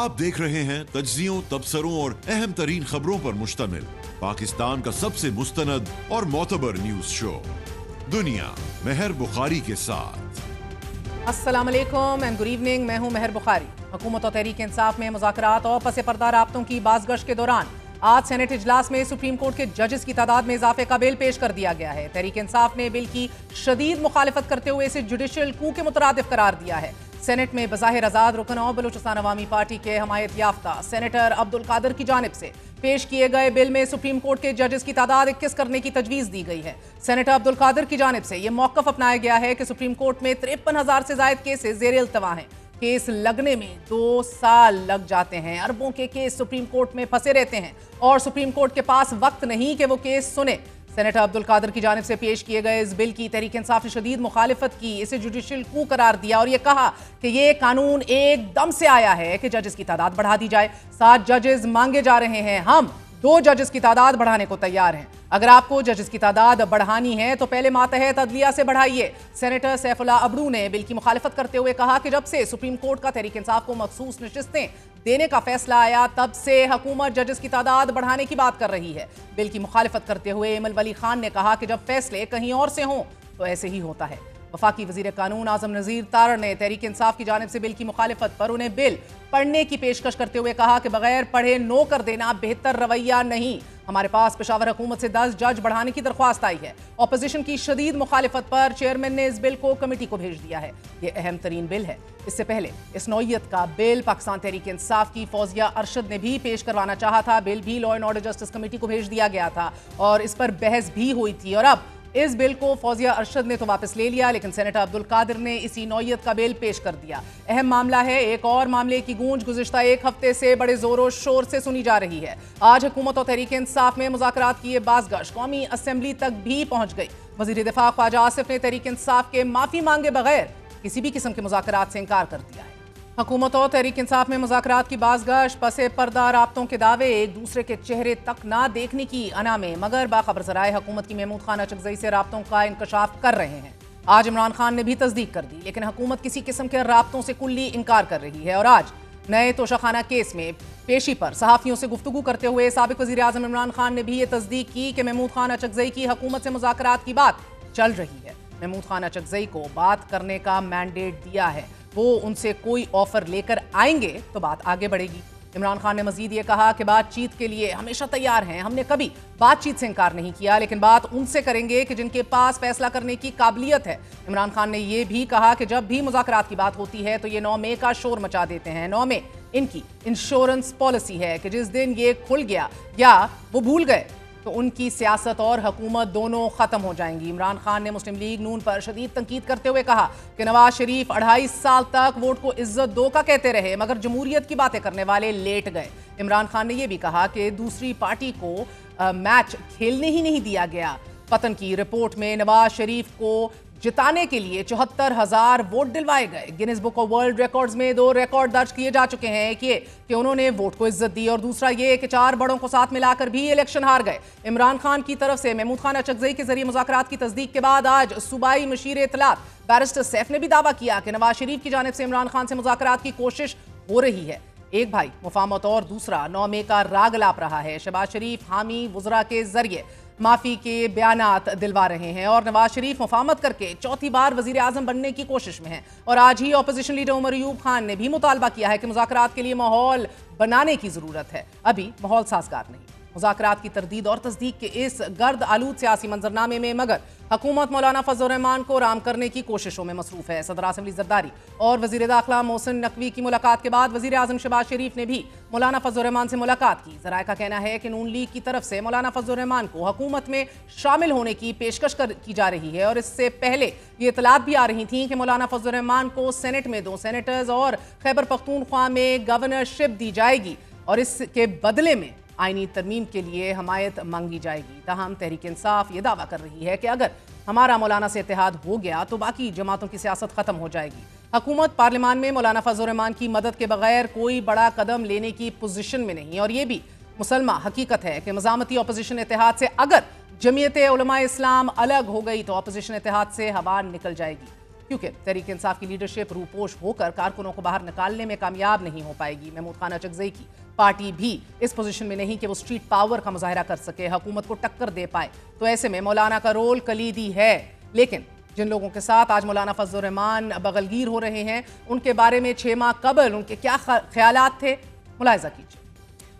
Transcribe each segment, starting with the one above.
आप देख रहे हैं तजियों तबसरों और अहम तरीन खबरों पर मुश्तमिल पाकिस्तान का सबसे मुस्तंद और मोतबर न्यूज शो दुनिया मेहर बुखारी के साथ असलम एंड गुड इवनिंग मैं हूँ मेहर बुखारी हुकूमत और तहरीक इंसाफ में मुजात और पस पर्दा रबतों की बाजगश के दौरान आज सेनेट इजलास में सुप्रीम कोर्ट के जजेस की तादाद में इजाफे का बिल पेश कर दिया गया है तहरीक इंसाफ ने बिल की शदीद मुखालफत करते हुए इसे जुडिशियल कू के मुतरद करार दिया है सेनेट में बज़ाहिर आज़ाद रुकन और बलूचिस्तान अवामी पार्टी के हमायत याफ्ता सेनेटर अब्दुल कादर की जानब से पेश किए गए बिल में सुप्रीम कोर्ट के जजेस की तादाद इक्कीस करने की तजवीज़ दी गई है सेनेटर अब्दुल कादर की जानब से यह मौकफ अपनाया गया है कि सुप्रीम कोर्ट में तिरपन हज़ार से जायद केसेज जेर अल्तवा हैं केस लगने में दो साल लग जाते हैं अरबों के केस सुप्रीम कोर्ट में फंसे रहते हैं और सुप्रीम कोर्ट के पास वक्त नहीं कि वो केस सुने सेनेटर अब्दुल कादर की जानब से पेश किए गए इस बिल की तहरीक इंसाफ ने शदीद मुखालफत की इसे जुडिशल कू करार दिया और यह कहा कि यह कानून एकदम से आया है कि जजेस की तादाद बढ़ा दी जाए सात जजेस मांगे जा रहे हैं हम दो जजेस की तादाद बढ़ाने को तैयार हैं अगर आपको जजेस की तादाद बढ़ानी है तो पहले मातहत अदलिया से बढ़ाइए सेनेटर सैफुल्ला अबड़ू ने बिल की मुखालफत करते हुए कहा कि जब से सुप्रीम कोर्ट का तहरीक इंसाफ को मखसूस नशस्तें देने का फैसला आया तब से हुकूमत जजेस की तादाद बढ़ाने की बात कर रही है बिल की मुखालफत करते हुए एमल वली खान ने कहा कि जब फैसले कहीं और से हों तो ऐसे ही होता है वफाकी वजीर कानून आजम नज़ीर तार ने तहरीक इंसाफ की जानब से बिल की मुखालफत पर उन्हें बिल पढ़ने की पेशकश करते हुए कहा कि बगैर पढ़े नो कर देना बेहतर रवैया नहीं हमारे पास पेशावर हुकूमत से दस जज बढ़ाने की दरख्वास्त आई है अपोजिशन की शदीद मुखालफत पर चेयरमैन ने इस बिल को कमेटी को भेज दिया है ये अहम तरीन बिल है इससे पहले इस नौीयत का बिल पाकिस्तान तहरीक इंसाफ की फौजिया अरशद ने भी पेश करवाना चाहा था बिल भी law and order justice committee को भेज दिया गया था और इस पर बहस भी हुई थी और अब इस बिल को फौजिया अरशद ने तो वापस ले लिया लेकिन सेनेटर अब्दुल कादिर ने इसी नौयत का बिल पेश कर दिया अहम मामला है एक और मामले की गूंज गुजशत एक हफ्ते से बड़े जोरों शोर से सुनी जा रही है आज हुकूमत और तहरीक इंसाफ में मुजाकर की ये बाजगश कौमी असम्बली तक भी पहुंच गई वजीर दिफा ख्वाजा आसिफ ने तहरीक इंसाफ के माफी मांगे बगैर किसी भी किस्म के मुजाकर से इंकार कर दिया है हुकूमत और तहरीक इंसाफ में मुजाकर की बाजगश पसे पर्दा रबतों के दावे एक दूसरे के चेहरे तक ना देखने की अना में मगर बाखबर जराए हकूमत की महमूद खान अचगजई से रबतों का इंकशाफ कर रहे हैं आज इमरान खान ने भी तस्दीक कर दी लेकिन हकूमत किसी किस्म के रबतों से कुल्ली इनकार कर रही है और आज नए तोशाखाना केस में पेशी पर सहाफ़ियों से गुफ्तू करते हुए सबक वजी अजम इमरान खान ने भी ये तस्दीक की कि महमूद खान अचगजई की हकूमत से मुजाकर की बात चल रही है महमूद खान अचगजई को बात करने का मैंडेट दिया है वो उनसे कोई ऑफर लेकर आएंगे तो बात आगे बढ़ेगी इमरान खान ने मजीद ये कहा कि बातचीत के लिए हमेशा तैयार हैं हमने कभी बातचीत से इनकार नहीं किया लेकिन बात उनसे करेंगे कि जिनके पास फैसला करने की काबिलियत है इमरान खान ने यह भी कहा कि जब भी मुजाकर की बात होती है तो ये नौ मे का शोर मचा देते हैं नौ मे इनकी इंश्योरेंस पॉलिसी है कि जिस दिन ये खुल गया या वो भूल गए तो उनकी सियासत और हकूमत दोनों ख़त्म हो जाएंगी इमरान खान ने मुस्लिम लीग नून पर शदीद तनकीद करते हुए कहा कि नवाज शरीफ अढ़ाई साल तक वोट को इज्जत दो का कहते रहे मगर जमहूरियत की बातें करने वाले लेट गए इमरान खान ने यह भी कहा कि दूसरी पार्टी को मैच खेलने ही नहीं दिया गया पतन की रिपोर्ट में नवाज शरीफ को जिताने के लिए चौहत्तर हजार वोट दिलवाए गए Guinness book of world records में दो रिकॉर्ड दर्ज किए जा चुके हैं एक ये कि उन्होंने वोट को इज्जत दी और दूसरा ये कि चार बड़ों को साथ मिलाकर भी इलेक्शन हार गए इमरान खान की तरफ से महमूद खान अचकजई के जरिए मुजाकर की तस्दीक के बाद आज सूबाई मशीर इतलात बैरिस्टर सैफ ने भी दावा किया कि नवाज शरीफ की जानब से इमरान खान से मुजाकर की कोशिश हो रही है एक भाई मुफामत और दूसरा नौमे का राग लाप रहा है शहबाज शरीफ हामी वजरा के जरिए माफी के बयान दिलवा रहे हैं और नवाज शरीफ मुफामत करके चौथी बार वजीर आजम बनने की कोशिश में है और आज ही अपोजिशन लीडर उमर यूब खान ने भी मुतालबा किया है कि मुजाकर के लिए माहौल बनाने की जरूरत है अभी माहौल साजगार नहीं मुजाकर की तरदीद और तस्दीक के इस गर्द आलूद सियासी मंजरनामे में मगर हकूमत मौलाना फजलरहमान को आराम करने की कोशिशों में मसरूफ है सदर असम्बली जरदारी और वजी दाखिला मोहसिन नकवी की मुलाकात के बाद वजीर अजम शबाज शरीफ ने भी मौलाना फजलरहमान से मुलाकात की जरा का कहना है कि नून लीग की तरफ से मौलाना फजलरहमान को हकूमत में शामिल होने की पेशकश कर की जा रही है और इससे पहले ये इतलात भी आ रही थी कि मौलाना फजलरहमान को सेनेट में दो सेनेटर्स और खैबर पख्तूनख्वा में गवर्नरशिप दी जाएगी और इसके बदले में આની ترمیم કે લિયે હમાયત માંગી જાયેગી તહ હમ તહરીક ઇન્સાફ યે દાવો કર રહી હૈ કે અગર હમારા مولانا સે ઇતેહાદ હો ગયા તો બાકી જમાતો કી સિયાસત ખતમ હો જાયેગી હકુમત પાર્લામેન મે مولانا ફઝુરહમાન કી મદદ કે બગૈર કોઈ બડા કદમ લેને કી પોઝિશન મે નહીં ઔર યે ભી મુસલમા હકીકત હૈ કે મઝામતી ઓપોઝિશન ઇતેહાદ સે અગર જમિયત એ ઉલમાએ ઇસ્લામ અલગ હો ગઈ તો ઓપોઝિશન ઇતેહાદ સે હવાર નિકલ જાયેગી क्योंकि तहरीक इंसाफ की लीडरशिप रूपोश होकर कारकुनों को बाहर निकालने में कामयाब नहीं हो पाएगी महमूद खान अचकजई की पार्टी भी इस पोजीशन में नहीं कि वो स्ट्रीट पावर का मुजाहरा कर सके हुकूमत को टक्कर दे पाए तो ऐसे में मौलाना का रोल कलीदी है लेकिन जिन लोगों के साथ आज मौलाना फजलरहमान बगलगीर हो रहे हैं उनके बारे में छः माह कबल उनके क्या ख्याल थे मुलायजा कीजिए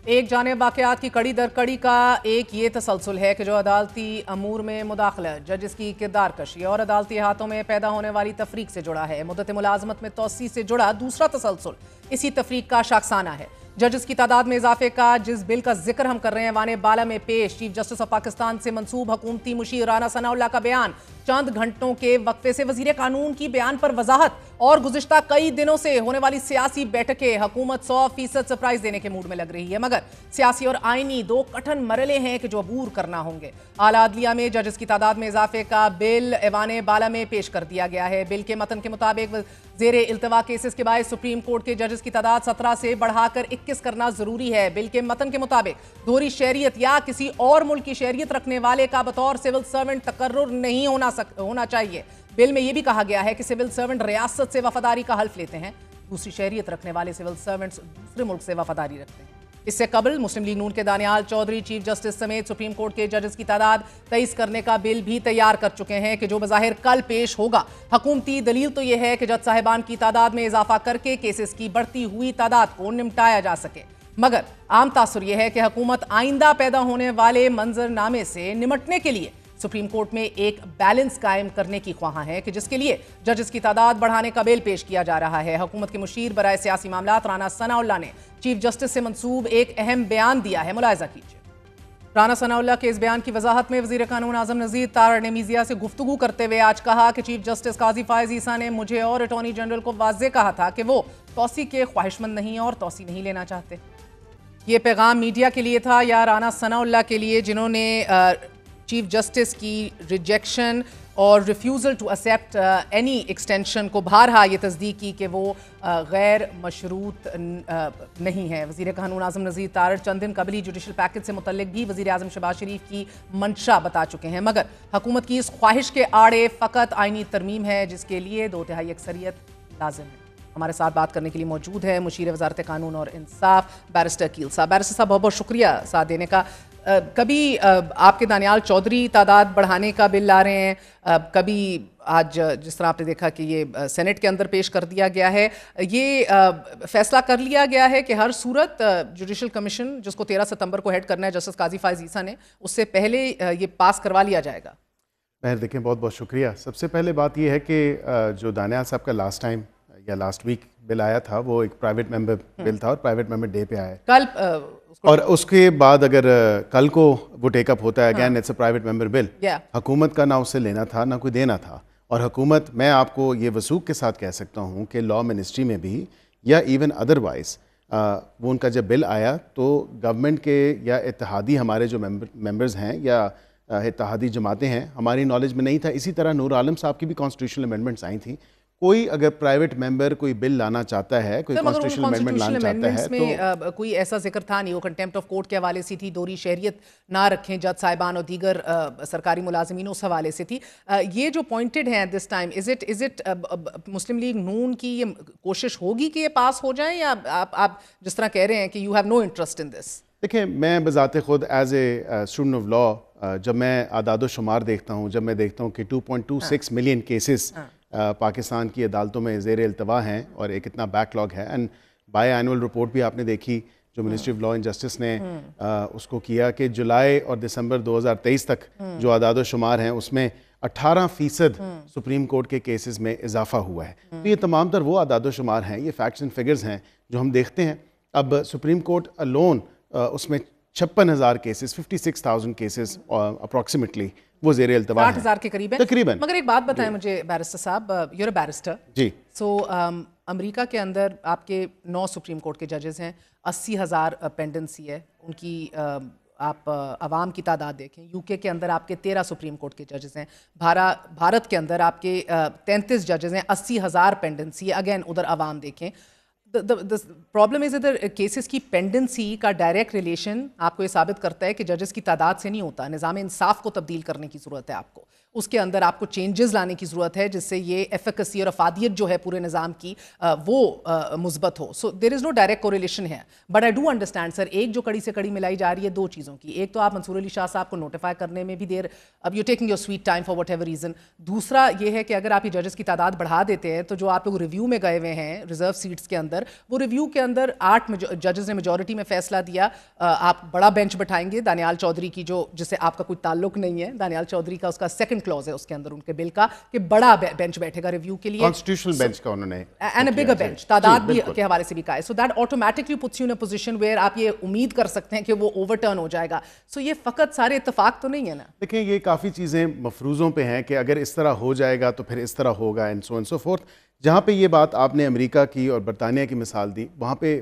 एक जाने वाकत की कड़ी दर कड़ी का एक ये तसलसल है कि जो अदालती अमूर में मुदाखलत जजिस की किरदार कशी और अदालती हाथों में पैदा होने वाली तफरीक से जुड़ा है मुदत मुलाजमत में तोसी से जुड़ा दूसरा तसलसल इसी तफरीक का शाखसाना है जजस की तादाद में इजाफे का जिस बिल का जिक्र हम कर रहे हैं वाने बाला में पेश चीफ जस्टिस ऑफ पाकिस्तान से मनसूब हकूमती मुशी राना सनाउल्ला का बयान चंद घंटों के वक्फे से वजीर कानून की बयान पर वजाहत और गुजशत कई दिनों से होने वाली सियासी बैठकें हकूमत सौ फीसद सरप्राइज देने के मूड में लग रही है मगर सियासी और आईनी दो कठिन मरले हैं कि जो अबूर करना होंगे आला अदलिया में जजेस की तादाद में इजाफे का बिल एवान बाला में पेश कर दिया गया है बिल के मतन के मुताबिक जेर अल्तवा केसेस के बाद सुप्रीम कोर्ट के जजेस की तादाद सत्रह से बढ़ाकर इक्कीस करना जरूरी है बिल के मतन के मुताबिक दोहरी शहरीत या किसी और मुल्क की शहरियत रखने वाले का बतौर सिविल सर्वेंट तकर्र नहीं होना होना सक होना चाहिए बिल में यह भी कहा गया है कि सिविल सर्वेंट रियासत से वफादारी का हल्फ लेते हैं दूसरी शहरीत रखने वाले सिविल सर्वेंट्स दूसरे मुल्क से वफादारी रखते हैं इससे कबल मुस्लिम लीग नून के दानियाल चौधरी चीफ जस्टिस समेत सुप्रीम कोर्ट के जजेस की तादाद तेईस करने का बिल भी तैयार कर चुके हैं कि जो बाहिर कल पेश होगा हकूमती दलील तो यह है कि जज साहिबान की तादाद में इजाफा करके केसेस की बढ़ती हुई तादाद को निपटाया जा सके मगर आम तासर यह है कि हकूमत आइंदा पैदा होने वाले मंजरनामे से निमटने के लिए सुप्रीम कोर्ट में एक बैलेंस कायम करने की ख्वाह है कि जिसके लिए जजेस की तादाद बढ़ाने का बेल पेश किया जा रहा है हुकूमत के मुशीर बरए सियासी मामला राना सनाउल्ला ने चीफ जस्टिस से मंसूब एक अहम बयान दिया है मुलायजा कीजिए राना सनाउल्ला के इस बयान की वजाहत में वजीर कानून आजम नजीर तार ने मीजिया से गुफ्तू करते हुए आज कहा कि चीफ जस्टिस काजी फायज ईसा ने मुझे और अटॉर्नी जनरल को वाजे कहा था कि वो तोसी के ख्वाहिशमंद नहीं और तोसी नहीं लेना चाहते ये पैगाम मीडिया के लिए था या राना सनाउल्ला के लिए जिन्होंने चीफ जस्टिस की रिजेक्शन और refusal to accept any extension को भारहा ये तस्दीक की कि वो uh, गैर मशरूत uh, नहीं है वजीर कानून आजम नज़ीर तार चंद दिन कबली जुडिशल पैकेज से मुतल भी वजी अजम शबाज शरीफ की मंशा बता चुके हैं मगर हकूमत की इस ख्वाहिश के आड़े फ़कत आइनी तरमीम है जिसके लिए दो तिहाई अक्सरियत लाजम है हमारे साथ बात करने के लिए मौजूद है मुशीर वजारत कानून और इंसाफ बैरिस्टर कील साहब बैरिस्टर साहब बहुत बहुत शुक्रिया साथ देने का कभी आपके दानियाल चौधरी तादाद बढ़ाने का बिल ला रहे हैं कभी आज जिस तरह आपने देखा कि ये सेनेट के अंदर पेश कर दिया गया है ये फैसला कर लिया गया है कि हर सूरत जुडिशल कमीशन जिसको 13 सितंबर को हेड करना है जस्टिस काजी फायज ईसा ने उससे पहले ये पास करवा लिया जाएगा मेहर देखें बहुत बहुत शुक्रिया सबसे पहले बात यह है कि जो दानियाल साहब का लास्ट टाइम या लास्ट वीक बिल आया था वो एक प्राइवेट मेंबर बिल था और प्राइवेट मेंबर डे पे आया कल और उसके बाद अगर कल को वो टेकअप होता है again it's a private member bill हुकूमत का ना उससे लेना था ना कोई देना था और हुकूमत मैं आपको ये वसूख के साथ कह सकता हूँ कि लॉ मिनिस्ट्री में भी या इवन अदरवाइज़ वो उनका जब बिल आया तो गवर्नमेंट के या इतिहादी हमारे जो मेंबर्स हैं या इतिहादी जमातें हैं हमारी नॉलेज में नहीं था इसी तरह नूर आलम साहब की भी कॉन्स्टिट्यूशनल अमेंडमेंट्स आई थी कोई अगर प्राइवेट मेंबर कोई बिल लाना चाहता है कोई कॉन्स्टिट्यूशनल तो अमेंडमेंट लाना चाहता है तो कोई ऐसा जिक्र था नहीं वो कंटेम्प्ट ऑफ कोर्ट के हवाले से थी दोरी शहरियत ना रखें जज साहिबान और दीगर सरकारी मुलाजमीन उस हवाले से थी ये जो अपॉइंटेड हैं this time is it is it Muslim League नून की ये कोशिश होगी कि ये पास हो जाए या आप आप जिस तरह कह रहे हैं कि you have no interest in this देखिए मैं बज़ात खुद as a student of law जब मैं आदाद शुमार देखता हूँ जब मैं देखता हूँ कि 2.26 मिलियन केसेस पाकिस्तान की अदालतों में जेर अल्तवा हैं और एक इतना बैकलॉग है एंड बाई एनअल रिपोर्ट भी आपने देखी जो ministry of law and justice ने आ, हम्म। उसको किया कि जुलाई और दिसंबर 2023 तक हम्म। जो आदाद शुमार हैं उसमें 18 फीसद हम्म। सुप्रीम कोर्ट के केसेस में इजाफा हुआ है तो ये तमाम तर वो आदाद शुमार हैं ये फैक्ट्स एंड फिगर्स हैं जो हम देखते हैं अब सुप्रीम कोर्ट अलोन उसमें छप्पन हज़ार cases fifty six thousand cases approximately वो जेर अल्तवा आठ हज़ार के करीब है तकरीबन मगर एक बात बताएं मुझे बैरिस्टर साहब your barrister ji so um, America के अंदर आपके नौ सुप्रीम कोर्ट के जजेस हैं अस्सी हज़ार पेंडेंसी है उनकी आप आवाम की तादाद देखें यूके के अंदर आपके तेरह सुप्रीम कोर्ट के जजेस हैं भारत भारत के अंदर आपके तैंतीस जजेस हैं अस्सी हज़ार पेंडेंसी है अगेन उधर आवाम देखें प्रॉब्लम इज़ इधर केसेस uh, की पेंडेंसी का डायरेक्ट रिलेशन आपको ये साबित करता है कि जजेस की तादाद से नहीं होता निज़ाम इंसाफ को तब्दील करने की ज़रूरत है आपको उसके अंदर आपको चेंजेस लाने की ज़रूरत है जिससे ये एफिकसी और अफादियत जो है पूरे निज़ाम की वो मुस्बत हो so there is no direct correlation है but I do understand sir एक जो कड़ी से कड़ी मिलाई जा रही है दो चीज़ों की एक तो आप मंसूर अली शाह साहब को नोटिफाई करने में भी देर अब you taking your sweet time for whatever reason दूसरा ये है कि अगर आप ये जजेस की तादाद बढ़ा देते हैं तो जो आप लोग रिव्यू में गए हुए हैं रिजर्व सीट्स के अंदर वो रिव्यू के अंदर आठ जजेस ने मेजोरिटी में फैसला दिया आप बड़ा बेंच बैठाएंगे दानियाल चौधरी की जो जिससे आपका कोई ताल्लुक नहीं है दानियाल चौधरी का उसका सेकंड सेकंड क्लॉज है उसके अंदर उनके बिल का कि बड़ा बेंच बैठेगा रिव्यू के लिए कॉन्स्टिट्यूशनल बेंच का उन्होंने एंड अ बिगर बेंच तादाद भी के हवाले से भी कहा है so that automatically puts you in a position where आप ये उम्मीद कर सकते हैं कि वो ओवरटर्न हो जाएगा सो so, ये फकत सारे इत्तेफाक तो नहीं है ना देखिए ये काफ़ी चीज़ें मफरूज़ों पे हैं कि अगर इस तरह हो जाएगा तो फिर इस तरह होगा and so and so forth जहाँ पे ये बात आपने अमेरिका की और बरतानिया की मिसाल दी वहाँ पे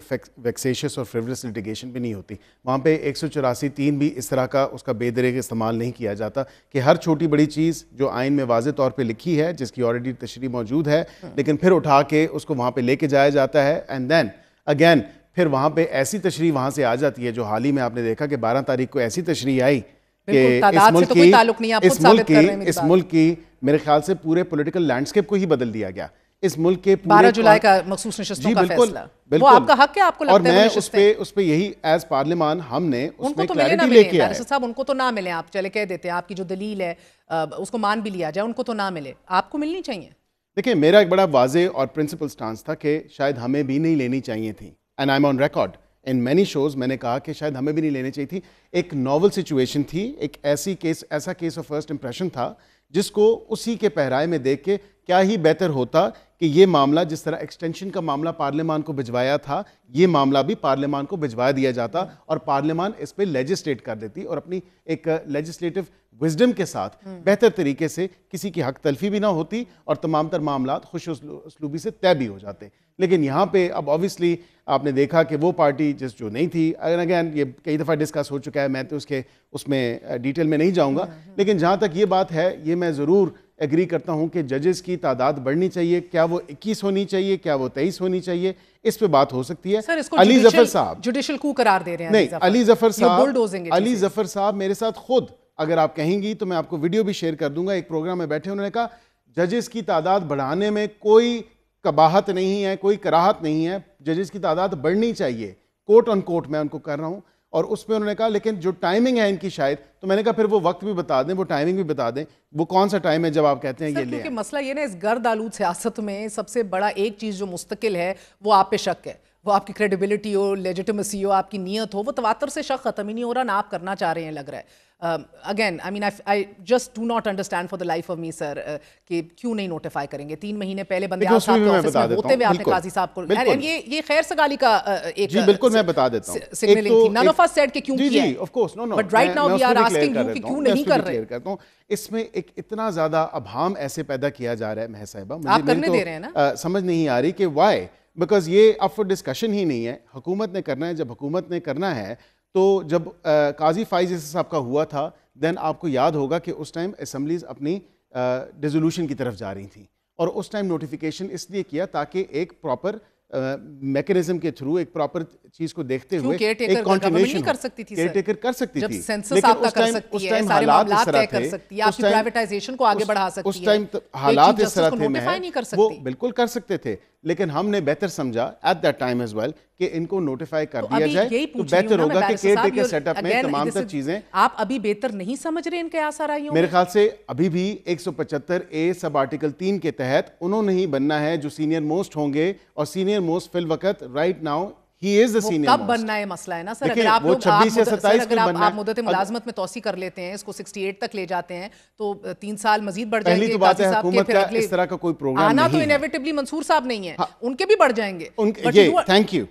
वैक्सेशस और फ्रिवलस लिटिगेशन भी नहीं होती वहाँ पे एक सौ चौरासी तीन भी इस तरह का उसका बेदरेग इस्तेमाल नहीं किया जाता कि हर छोटी बड़ी चीज़ जो आइन में वाज तौर पे लिखी है जिसकी ऑलरेडी तशरी मौजूद है हाँ। लेकिन फिर उठा के उसको वहाँ पर लेके जाया जाता है एंड देन अगैन फिर वहाँ पर ऐसी तशरी वहाँ से आ जाती है जो हाल ही में आपने देखा कि बारह तारीख को ऐसी तशरी आई कि इस मुल्क तो की इस मुल्क की मेरे ख्याल से पूरे पोलिटिकल लैंडस्केप को ही बदल दिया गया इस मुल्क के बारह जुलाई का मखसूस नशस्तों का बिल्कुल, फैसला बिल्कुल, वो आपका हक है आपको लगता और मैं है उस पे उस पे यही एज पार्लियमान हमने उनको तो मिले ना मिले साहब उनको तो ना मिले आप चले कह देते हैं आपकी जो दलील है उसको मान भी लिया जाए उनको तो ना मिले आपको मिलनी चाहिए देखिए मेरा एक बड़ा वाजे और प्रिंसिपल स्टांस था कि शायद हमें भी नहीं लेनी चाहिए थी and I am on record in many shows मैंने कहा कि शायद हमें भी नहीं लेनी चाहिए थी एक नॉवल सिचुएशन थी एक ऐसी केस ऐसा केस ऑफ फर्स्ट इंप्रेशन था जिसको उसी के पहराए में देख के क्या ही बेहतर होता कि ये मामला जिस तरह एक्सटेंशन का मामला पार्लियामान को भिजवाया था ये मामला भी पार्लियामान को भिजवा दिया जाता और पार्लियामान इस पर लेजिस्लेट कर देती और अपनी एक लेजिस्लेटिव विजडम के साथ हम्म। बेहतर तरीके से किसी की हक तलफी भी ना होती और तमाम तर मामला खुश उसलूबी से तय भी हो जाते लेकिन यहाँ पे अब ऑब्वियसली आपने देखा कि वो पार्टी जिस जो नहीं थी अगर अगैन ये कई दफ़ा डिस्कस हो चुका है मैं तो उसके उसमें डिटेल में नहीं जाऊँगा हम्म, हम्म। लेकिन जहाँ तक ये बात है ये मैं ज़रूर एग्री करता हूं कि जजेस की तादाद बढ़नी चाहिए क्या वो 21 होनी चाहिए क्या वो 23 होनी चाहिए इस पे बात हो सकती है सर, अली जफर साहब जुडिशल को करार दे रहे हैं नहीं अली जफर साहब अली जफर साहब मेरे साथ खुद अगर आप कहेंगी तो मैं आपको वीडियो भी शेयर कर दूंगा एक प्रोग्राम में बैठे उन्होंने कहा जजेस की तादाद बढ़ाने में कोई कबाहत नहीं है कोई कराहत नहीं है जजेस की तादाद बढ़नी चाहिए कोर्ट ऑन कोर्ट मैं उनको कर रहा हूँ और उसमें उन्होंने कहा लेकिन जो टाइमिंग है इनकी शायद तो मैंने कहा फिर वो वक्त भी बता दें वो टाइमिंग भी बता दें वो कौन सा टाइम है जब आप कहते हैं ये क्योंकि मसला ये ना इस गर्द आलू सियासत में सबसे बड़ा एक चीज़ जो मुस्तकिल है वो आप पे शक है वो आपकी क्रेडिबिलिटी हो लेजिटमेसी हो आपकी नीयत हो वो तवातर से शक ख़त्म ही नहीं हो रहा ना आप करना चाह रहे हैं लग रहा है again I mean I just do not understand for the life of me sir कि क्यों नहीं नोटिफाई करेंगे तीन महीने पहले बंदे आप ऑफिस में होते हुए आपने काजी साहब को ये ये खैर सगाली का एक जी बिल्कुल मैं बता देता हूं सिग्नलिंग थी नन ऑफ अस सेड कि क्यों किया of course no no but right now we are asking you कि क्यों नहीं कर रहे इसमें एक इतना ज्यादा अभाम ऐसे पैदा किया जा रहा है महसाबा मुझे आप करने तो, दे रहे हैं ना समझ नहीं आ रही कि व्हाई बिकॉज ये अब फॉर डिस्कशन ही नहीं है हुकूमत ने करना है जब हुकूमत ने करना है तो जब आ, काजी फाइज इस साहब का हुआ था देन आपको याद होगा कि उस टाइम असम्बलीज अपनी डिजोल्यूशन की तरफ जा रही थी और उस टाइम नोटिफिकेशन इसलिए किया ताकि एक प्रॉपर मैकेनिज्म के थ्रू एक प्रॉपर चीज को देखते हुए एक कंटिन्यूएशन कर सकती थी केयरटेकर कर सकती थी सेंसस आपका कर सकती है सारे मामलात तय कर सकती आपकी प्राइवेटाइजेशन को आगे बढ़ा सकती है उस टाइम तो हालात इस तरह थे मैं वो बिल्कुल कर सकते थे लेकिन हमने बेहतर समझा at that time as well कि इनको नोटिफाई कर तो दिया जाए तो बेहतर होगा कि केयरटेकर सेटअप में तमाम सब चीजें आप अभी बेहतर नहीं समझ रहे इनके आसार आई मेरे ख्याल से अभी भी 175 ए सब आर्टिकल 3 के तहत उन्होंने ही बनना है जो सीनियर मोस्ट होंगे और सीनियर सीनियर मोस्ट फिल वक्त right now he is the senior कब बनना है मसला है ना सर अगर आप लोग छब्बीस से सत्ताईस अगर आप, आप मुदत मुलाजमत में तोसी कर लेते हैं इसको 68 तक ले जाते हैं तो तीन साल मजीद बढ़ जाएंगे तो बात है हुकूमत का इस तरह का कोई प्रोग्राम आना तो नहीं तो इनेविटेबली मंसूर साहब नहीं है हाँ। उनके भी बढ़ जाएंगे thank you thank you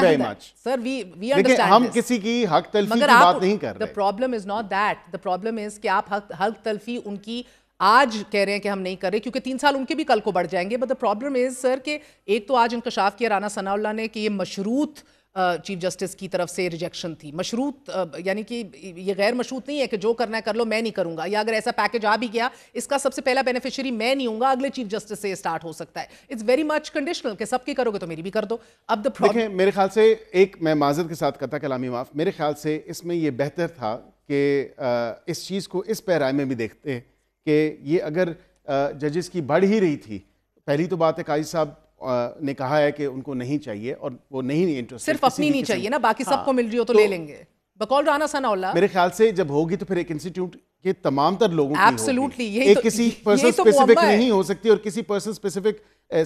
very much sir we we understand हम किसी की हक तलफी की बात नहीं कर रहे the problem is not that the problem is कि आप हक तलफी उनकी आज कह रहे हैं कि हम नहीं कर रहे क्योंकि तीन साल उनके भी कल को बढ़ जाएंगे but the problem is sir कि एक तो आज इंकशाफ किया राना सनाउल्ला ने कि ये मशरूत चीफ जस्टिस की तरफ से रिजेक्शन थी मशरूत यानी कि ये गैर मशरूत नहीं है कि जो करना है कर लो मैं नहीं करूंगा या अगर ऐसा पैकेज आ भी गया इसका सबसे पहला बेनिफिशियरी मैं नहीं हूँ अगले चीफ जस्टिस से स्टार्ट हो सकता है इट्स वेरी मच कंडीशनल कि सबकी करोगे तो मेरी भी कर दो अब द देखें मेरे ख्याल से एक मैं माजत के साथ करता कलामी माफ मेरे ख्याल से इसमें यह बेहतर था कि इस चीज़ को इस पैराए में भी देखते कि ये अगर जजेस की बढ़ ही रही थी पहली तो बात है काजी साहब ने कहा है कि उनको नहीं चाहिए और वो नहीं इंटरेस्ट सिर्फ अपनी नहीं चाहिए ना बाकी हाँ। सबको मिल रही हो तो, तो ले लेंगे बकौल राना सनाउल्ला मेरे ख्याल से जब होगी तो फिर एक इंस्टीट्यूट के तमाम तर लोगों की ये एक तो, किसी पर्सन तो नहीं हो सकती और किसी पर्सन स्पेसिफिक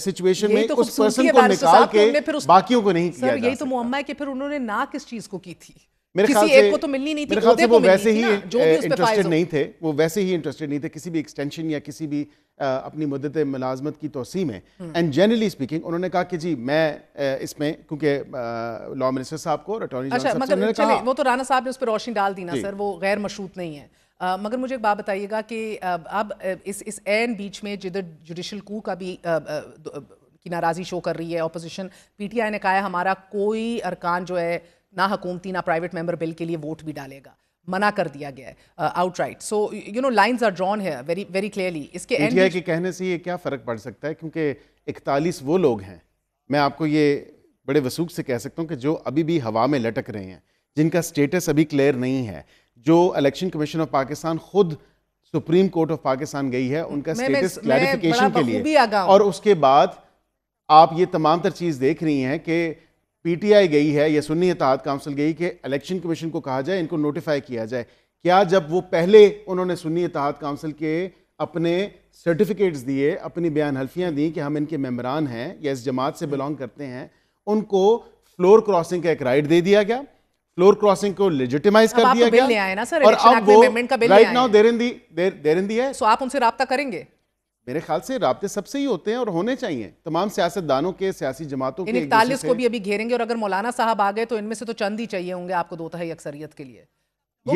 सिचुएशन में तो उस पर्सन को निकाल के बाकियों को नहीं किया यही तो मुहम्मा है कि फिर उन्होंने ना किस चीज को की थी मेरे ख्याल से को तो मिलनी नहीं थी मेरे ख्याल से वो वैसे ही इंटरेस्टेड नहीं थे वो वैसे ही इंटरेस्टेड नहीं थे किसी भी एक्सटेंशन या किसी भी आ, अपनी मदद मुलाजमत की तोसी में एंड जनरली स्पीकिंग उन्होंने कहा कि जी मैं इसमें क्योंकि लॉ मिनिस्टर साहब को अटॉर्नी अच्छा, वो तो राना साहब ने उस पर रोशनी डाल दी ना सर वो गैर मशरूत नहीं है आ, मगर मुझे एक बात बताइएगा कि अब इस इस एन बीच में जिधर जुडिशल कू का भी की नाराज़ी शो कर रही है अपोजिशन पीटीआई ने कहा है हमारा कोई अरकान जो है ना हकूमती ना प्राइवेट मेंबर बिल के लिए वोट भी डालेगा मना कर दिया गया है outright so you know lines are drawn है वेरी वेरी क्लियरली इसके एनडीए के कहने से ये क्या फ़र्क पड़ सकता है क्योंकि इकतालीस वो लोग हैं मैं आपको ये बड़े वसूख से कह सकता हूँ कि जो अभी भी हवा में लटक रहे हैं जिनका स्टेटस अभी क्लियर नहीं है जो इलेक्शन कमीशन ऑफ पाकिस्तान खुद सुप्रीम कोर्ट ऑफ पाकिस्तान गई है उनका स्टेटस क्लैरिफिकेशन के लिए और उसके बाद आप ये तमाम तर चीज़ देख रही हैं कि पीटीआई गई है या सुन्नी इतिहाद काउंसिल गई कि इलेक्शन कमीशन को कहा जाए इनको नोटिफाई किया जाए क्या जब वो पहले उन्होंने सुन्नी इतिहाद काउंसिल के अपने सर्टिफिकेट्स दिए अपनी बयान हल्फियाँ दी कि हम इनके मेम्बरान हैं या इस जमात से बिलोंग करते हैं उनको फ्लोर क्रॉसिंग का एक राइट दे दिया गया फ्लोर क्रॉसिंग को लेजिटिमाइज कर दिया तो गया और अब वो राइट नाउ देर इन दी देर इन दी है सो आप उनसे रब्ता करेंगे मेरे ख्याल से रबते सबसे ही होते हैं और होने चाहिए तमाम सियासतदानों के सियासी जमातों के इकतालीस को भी अभी घेरेंगे और अगर मौलाना साहब आ गए तो इनमें से तो चंद ही चाहिए होंगे आपको दो तहाई अक्सरियत के लिए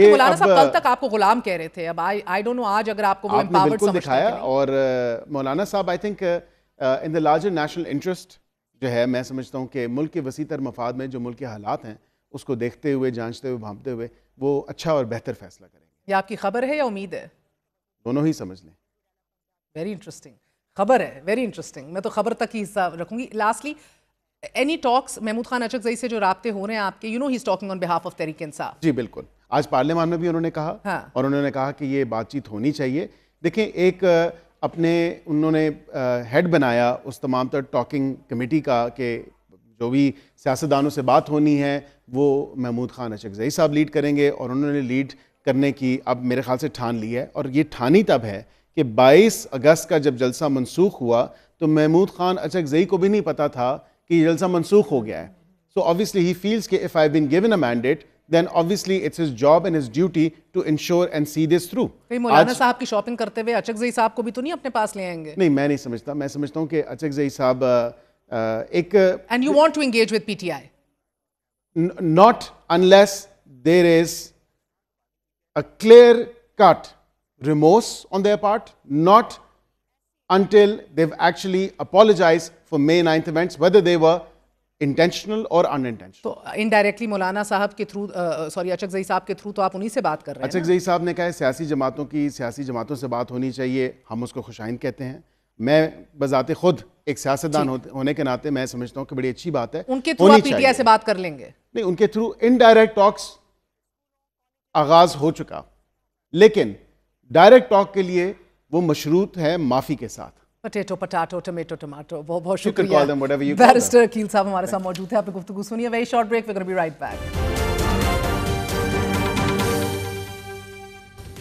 ये मौलाना साहब कल तक आपको गुलाम कह रहे थे अब आई आई डोंट नो आज अगर आपको आपने बिल्कुल दिखाया और मौलाना साहब I think in the larger national interest जो है मैं समझता हूँ कि मुल्क के वसी तर मफाद में जो मुल्क के हालात हैं उसको देखते हुए जांचते हुए भांपते हुए वो अच्छा और बेहतर फैसला करेंगे ये आपकी खबर है या उम्मीद है दोनों ही समझ लें वेरी इंटरेस्टिंग खबर है वेरी इंटरेस्टिंग मैं तो खबर तक ही हिस्सा रखूंगी lastly any talks Mahmood Khan Achak से जो रबते हो रहे हैं आपके you know he talking on behalf of Tehreek Insaf जी बिल्कुल आज पार्लियामान में भी उन्होंने कहा हाँ. और उन्होंने कहा कि ये बातचीत होनी चाहिए देखें एक अपने उन्होंने हेड बनाया उस तमाम तर टॉकिंग कमेटी का कि जो भी सियासतदानों से बात होनी है वो महमूद खान जई साहब लीड करेंगे और उन्होंने लीड करने की अब मेरे ख्याल से ठान ली है और ये ठानी तब है कि 22 अगस्त का जब जलसा मनसूख हुआ तो महमूद खान अचकजई को भी नहीं पता था कि जलसा मनसूख हो गया है सो ऑब्वियसली ही फील्स कि if I been given a mandate then obviously it's his job and his duty to ensure and see this through मौलाना साहब की शॉपिंग करते हुए अचकजई साहब को भी तो नहीं अपने पास ले आएंगे नहीं मैं नहीं समझता मैं समझता हूँ कि अचक जई साहब एक and you want to engage with PTI not unless there is a clear cut remorse on their part, not until they've actually apologized for May 9th events, whether they were intentional और unintentional तो indirectly मौलाना साहब के through sorry uh, uh, अचक जई साहब के through तो आप उन्हीं से बात कर रहे हैं अचक जई साहब ने कहा है सियासी जमातों की सियासी जमातों से बात होनी चाहिए हम उसको खुशाइन कहते हैं मैं बजात खुद एक सियासतदान होने के नाते मैं समझता हूँ कि बड़ी अच्छी बात है उनके थ्रू पीटीआई से बात कर लेंगे नहीं उनके थ्रू इनडायरेक्ट टॉक्स आगाज हो चुका लेकिन डायरेक्ट टॉक के लिए वो मशरूत है माफ़ी के साथ पटेटो पटाटो टमेटो टमाटो बहुत बहुत शुक्रिया बैरिस्टर अकील साहब हमारे साथ मौजूद है आपने गुफ्तु सुनिए very short break we be right back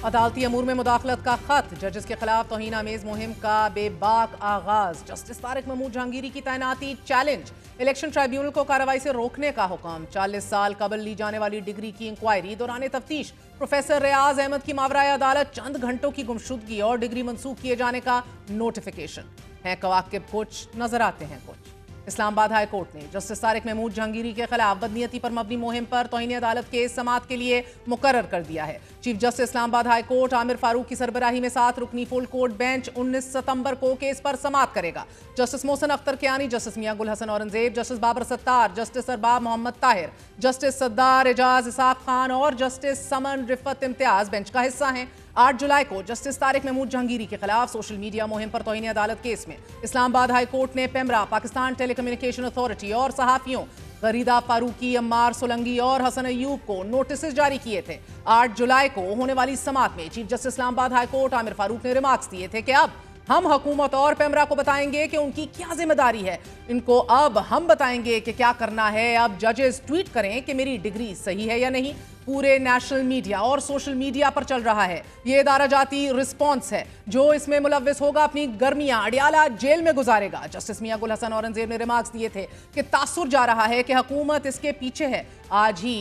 अदालती अमूर में मुदाखलत का खत जजेस के खिलाफ तोहन आमेज मुहिम का बेबाक आगाज जस्टिस तारक महमूद जहांगीरी की तैनाती चैलेंज इलेक्शन ट्राइब्यूनल को कार्रवाई से रोकने का हुक्म चालीस साल कबल ली जाने वाली डिग्री की इंक्वायरी दौरान तफ्तीश प्रोफेसर रियाज अहमद की मावरा अदालत चंद घंटों की गुमशुदगी और डिग्री मनसूख किए जाने का नोटिफिकेशन है कवाकब कुछ नजर आते हैं कुछ इस्लामाबाद हाई कोर्ट ने जस्टिस तारिक महमूद जहांगीरी के खिलाफ बदनीयती पर मबनी मुहिम पर तोहनी अदालत केस समात के लिए मुकर कर दिया है chief justice Islamabad high court Aamer Farooq की सरबराही में साथ रुकनी फुल कोर्ट बेंच उन्नीस सितंबर को केस पर समात करेगा justice Mohsin Akhtar Kayani justice Mian Gul Hassan Aurangzeb justice Babar Sattar justice Arbab Mohammad Tahir justice Sardar Ejaz Ishaq Khan और जस्टिस समन रिफत इम्तियाज बेंच का हिस्सा हैं आठ जुलाई को जस्टिस तारिक महमूद जहांगीरी के खिलाफ सोशल मीडिया मुहिम पर तोहनी अदालत केस में इस्लामाबाद हाई कोर्ट ने पेमरा पाकिस्तान टेलीकम्युनिकेशन अथॉरिटी और सहाफियों गरीदा फारूकी अम्मार सोलंगी और हसन अयूब को नोटिस जारी किए थे आठ जुलाई को होने वाली समात में chief justice Islamabad high court Aamer Farooq ने रिमार्क्स दिए थे कि अब हम हकूमत और पैमरा को बताएंगे कि उनकी क्या जिम्मेदारी है इनको अब हम बताएंगे कि क्या करना है अब जजेस ट्वीट करें कि मेरी डिग्री सही है या नहीं पूरे नेशनल मीडिया और सोशल मीडिया पर चल रहा है ये इदारा जाती रिस्पॉन्स है जो इसमें मुलविस होगा अपनी गर्मियां अडियाला जेल में गुजारेगा जस्टिस मियां गुल हसन औरंगजेब ने रिमार्क्स दिए थे कि तासुर जा रहा है कि हकूमत इसके पीछे है आज ही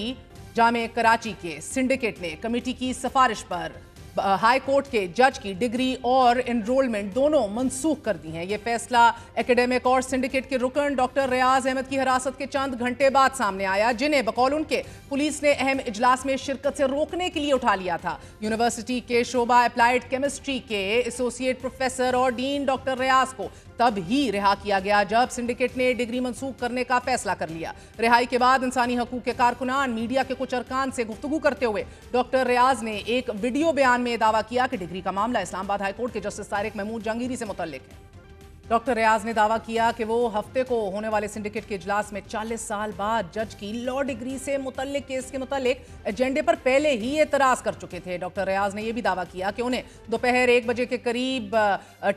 जामे कराची के सिंडिकेट ने कमेटी की सिफारिश पर हाई कोर्ट के जज की डिग्री और एनरोलमेंट दोनों मनसूख कर दी हैं ये फैसला एकेडमिक और सिंडिकेट के रुकन डॉक्टर रियाज अहमद की हिरासत के चंद घंटे बाद सामने आया जिन्हें बकौल उनके पुलिस ने अहम इजलास में शिरकत से रोकने के लिए उठा लिया था यूनिवर्सिटी के शोभा अप्लाइड केमिस्ट्री के एसोसिएट प्रोफेसर और डीन डॉक्टर रियाज को तब ही रिहा किया गया जब सिंडिकेट ने डिग्री मनसूख करने का फैसला कर लिया रिहाई के बाद इंसानी हकूक के कारकुनान मीडिया के कुछ अरकान से गुफ्तु करते हुए डॉक्टर रियाज ने एक वीडियो बयान में दावा किया कि डिग्री का मामला इस्लामाबाद हाईकोर्ट के जस्टिस तारिक महमूद जहांगीरी से मुतलिक है डॉक्टर रियाज ने दावा किया कि वो हफ्ते को होने वाले सिंडिकेट के इजलास में 40 साल बाद जज की लॉ डिग्री से मुतल केस के मुतालिक एजेंडे पर पहले ही एतराज कर चुके थे डॉक्टर रियाज ने यह भी दावा किया कि उन्हें दोपहर एक बजे के करीब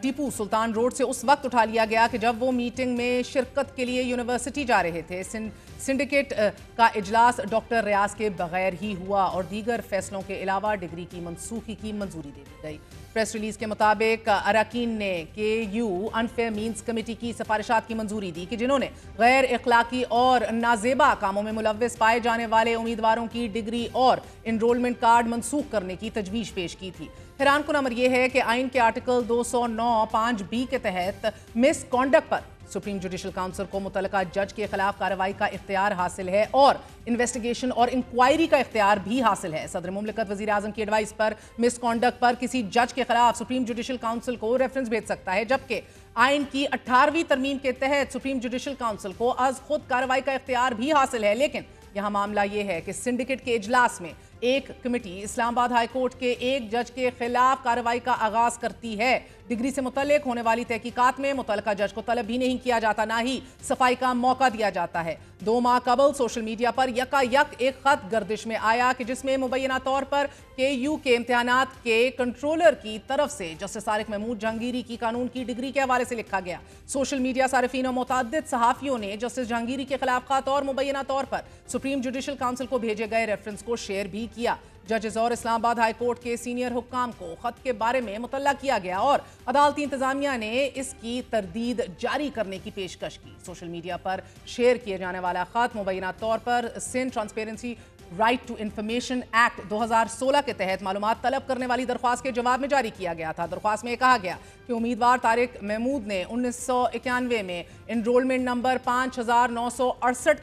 टीपू सुल्तान रोड से उस वक्त उठा लिया गया कि जब वो मीटिंग में शिरकत के लिए यूनिवर्सिटी जा रहे थे सिंडिकेट का इजलास डॉक्टर रियाज के बगैर ही हुआ और दीगर फैसलों के अलावा डिग्री की मनसूखी की मंजूरी दे दी गई प्रेस रिलीज के मुताबिक अरकान ने के यू अनफेयर मीन्स कमेटी की सिफारिशात की मंजूरी दी कि जिन्होंने गैर अखलाकी और नाजेबा कामों में मुलविस पाए जाने वाले उम्मीदवारों की डिग्री और इनरोलमेंट कार्ड मनसूख करने की तजवीज़ पेश की थी हैरान कन अमर यह है कि आइन के आर्टिकल दो सौ नौ पाँच बी के तहत मिस कॉन्डक्ट पर सुप्रीम जुडिशल काउंसिल को मुतल जज के खिलाफ कार्रवाई का इख्तियार हासिल है और इन्वेस्टिगेशन और इंक्वायरी का इख्तियार भी हासिल है सदर मुमलिकत वजी अजम की एडवाइस पर मिसकॉन्डक्ट पर किसी जज के खिलाफ सुप्रीम जुडिशल काउंसिल को रेफरेंस भेज सकता है जबकि आइन की अट्ठारहवीं तरमीम के तहत सुप्रीम जुडिशल काउंसिल को आज खुद कार्रवाई का इख्तियार भी हासिल है लेकिन यहाँ मामला यह है कि सिंडिकेट के इजलास में एक कमेटी इस्लामाबाद हाईकोर्ट के एक जज के खिलाफ कार्रवाई का आगाज करती है डिग्री से मुतलक होने वाली तहकीकत में मुतल जज को तलब भी नहीं किया जाता ना ही सफाई का मौका दिया जाता है दो माह कबल सोशल मीडिया पर यका यक एक खत गर्दिश में आया कि जिसमें मुबैना तौर पर के यू के इम्तहान के कंट्रोलर की तरफ से जस्टिस तारिक महमूद जहांगीरी की कानून की डिग्री के हवाले से लिखा गया सोशल मीडिया सार्फिन और मुतद सहाफ़ियों ने जस्टिस जहांगीरी के खिलाफ खत और मुबैना तौर पर सुप्रीम जुडिशल काउंसिल को भेजे गए रेफरेंस को शेयर भी किया जजेस और इस्लामाबाद हाई कोर्ट के सीनियर हुक्म को खत के बारे में मुतल किया गया और अदालती इंतजामिया ने इसकी तरदीद जारी करने की पेशकश की सोशल मीडिया पर शेयर किए जाने वाला खत मुबैना तौर पर Sindh transparency right to information act 2016 के तहत मालूम तलब करने वाली दरख्वास्त के जवाब में जारी किया गया था दरख्वास्त में यह कहा गया कि उम्मीदवार तारिक महमूद ने उन्नीस में इनरोलमेंट नंबर पाँच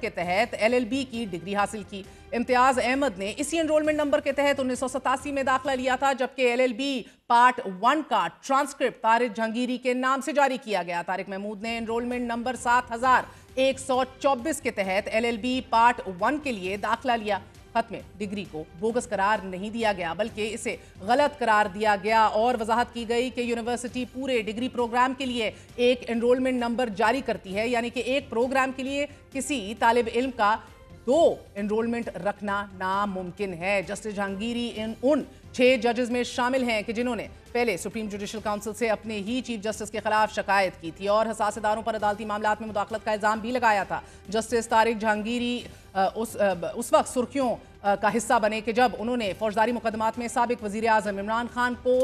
के तहत एल की डिग्री हासिल की इम्तियाज अहमद ने इसी एनरोलमेंट नंबर के तहत उन्नीस में दाखिला लिया था जबकि एलएलबी पार्ट वन का ट्रांसक्रिप्ट तारिक जहांगीरी के नाम से जारी किया गया तारिक महमूद ने एनरोलमेंट नंबर सात एक सौ चौबीस के तहत एलएलबी पार्ट वन के लिए दाखिला लिया खत में डिग्री को बोगस करार नहीं दिया गया बल्कि इसे गलत करार दिया गया और वजाहत की गई कि यूनिवर्सिटी पूरे डिग्री प्रोग्राम के लिए एक एनरोलमेंट नंबर जारी करती है यानी कि एक प्रोग्राम के लिए किसी तालब इल्म का दो एनरोलमेंट रखना नामुमकिन है जस्टिस जहांगीरी इन उन छह जजेस में शामिल हैं कि जिन्होंने पहले सुप्रीम जुडिशल काउंसिल से अपने ही चीफ जस्टिस के खिलाफ शिकायत की थी और हसास इदारों पर अदालती मामला में मुदाखलत का इल्ज़ाम भी लगाया था जस्टिस तारिक जहांगीरी उस उस वक्त सुर्खियों का हिस्सा बने कि जब उन्होंने फौजदारी मुकदमात में सबक वजीर अजम इमरान खान को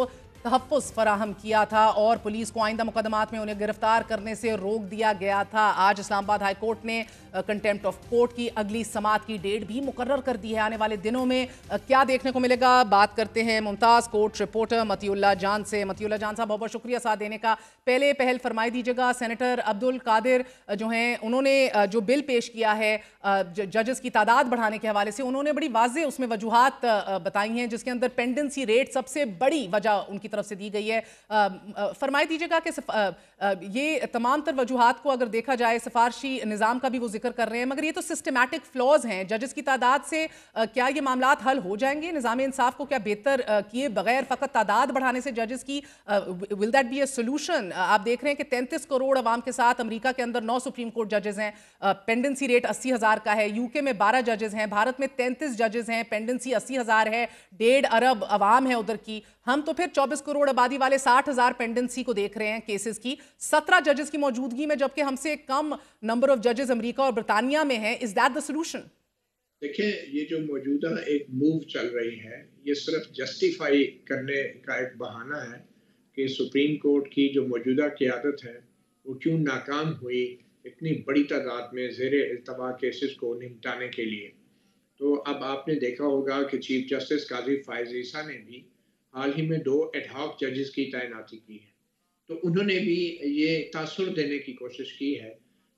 तहफ़ फराहम किया था और पुलिस को आइंदा मुकदमात में उन्हें गिरफ्तार करने से रोक दिया गया था आज इस्लामाबाद हाई कोर्ट ने कंटेम्प्ट ऑफ कोर्ट की अगली समात की डेट भी मुकर्र कर दी है आने वाले दिनों में क्या देखने को मिलेगा बात करते हैं मुमताज़ कोर्ट रिपोर्टर मतियुल्ला जान से मतियुल्ला जान साहब बहुत बहुत शुक्रिया साथ देने का पहले पहल फरमाई दीजिएगा सैनिटर अब्दुल कादिर जो हैं उन्होंने जो बिल पेश किया है जजेस की तादाद बढ़ाने के हवाले से उन्होंने बड़ी वाजे उसमें वजूहत बताई हैं जिसके अंदर पेंडेंसी रेट सबसे बड़ी वजह उनकी की तरफ से दी गई है फरमाई दीजिएगा कि ये तमाम तर वजूहत को अगर देखा जाए सिफारशी निज़ाम का भी वो जिक्र कर रहे हैं मगर ये तो सिस्टमेटिक फ्लॉज हैं जजेस की तादाद से क्या ये मामला हल हो जाएंगे निज़ाम इंसाफ को क्या बेहतर किए बगैर फ़कत तादाद बढ़ाने से जजेस की will that be a solution आप देख रहे हैं कि तैंतीस करोड़ आवाम के साथ अमरीका के अंदर नौ सुप्रीम कोर्ट जजेज हैं पेंडेंसी रेट अस्सी हज़ार का है यूके में बारह जजेज हैं भारत में तैंतीस जजेज हैं पेंडेंसी अस्सी हज़ार है डेढ़ अरब आवाम है उधर की हम तो फिर चौबीस चौबीस करोड़ आबादी वाले साठ हजार पेंडेंसी को देख रहे हैं केसेस की सत्रह जजेस की मौजूदगी में जबकि हमसे कम नंबर ऑफ जजेस अमरीका और ब्रितानिया में है इज दैट द सोल्यूशन देखिए ये जो मौजूदा एक मूव चल रही है ये सिर्फ जस्टिफाई करने का एक बहाना है कि सुप्रीम कोर्ट की जो मौजूदा क्यादत है वो क्यों नाकाम हुई इतनी बड़ी तादाद में जेर अल्तवा केसेस को निपटाने के लिए तो अब आपने देखा होगा कि चीफ जस्टिस काजी फायजीसा ने भी हाल ही में दो एडहॉक जजेस की तैनाती की है तो उन्होंने भी ये तासर देने की कोशिश की है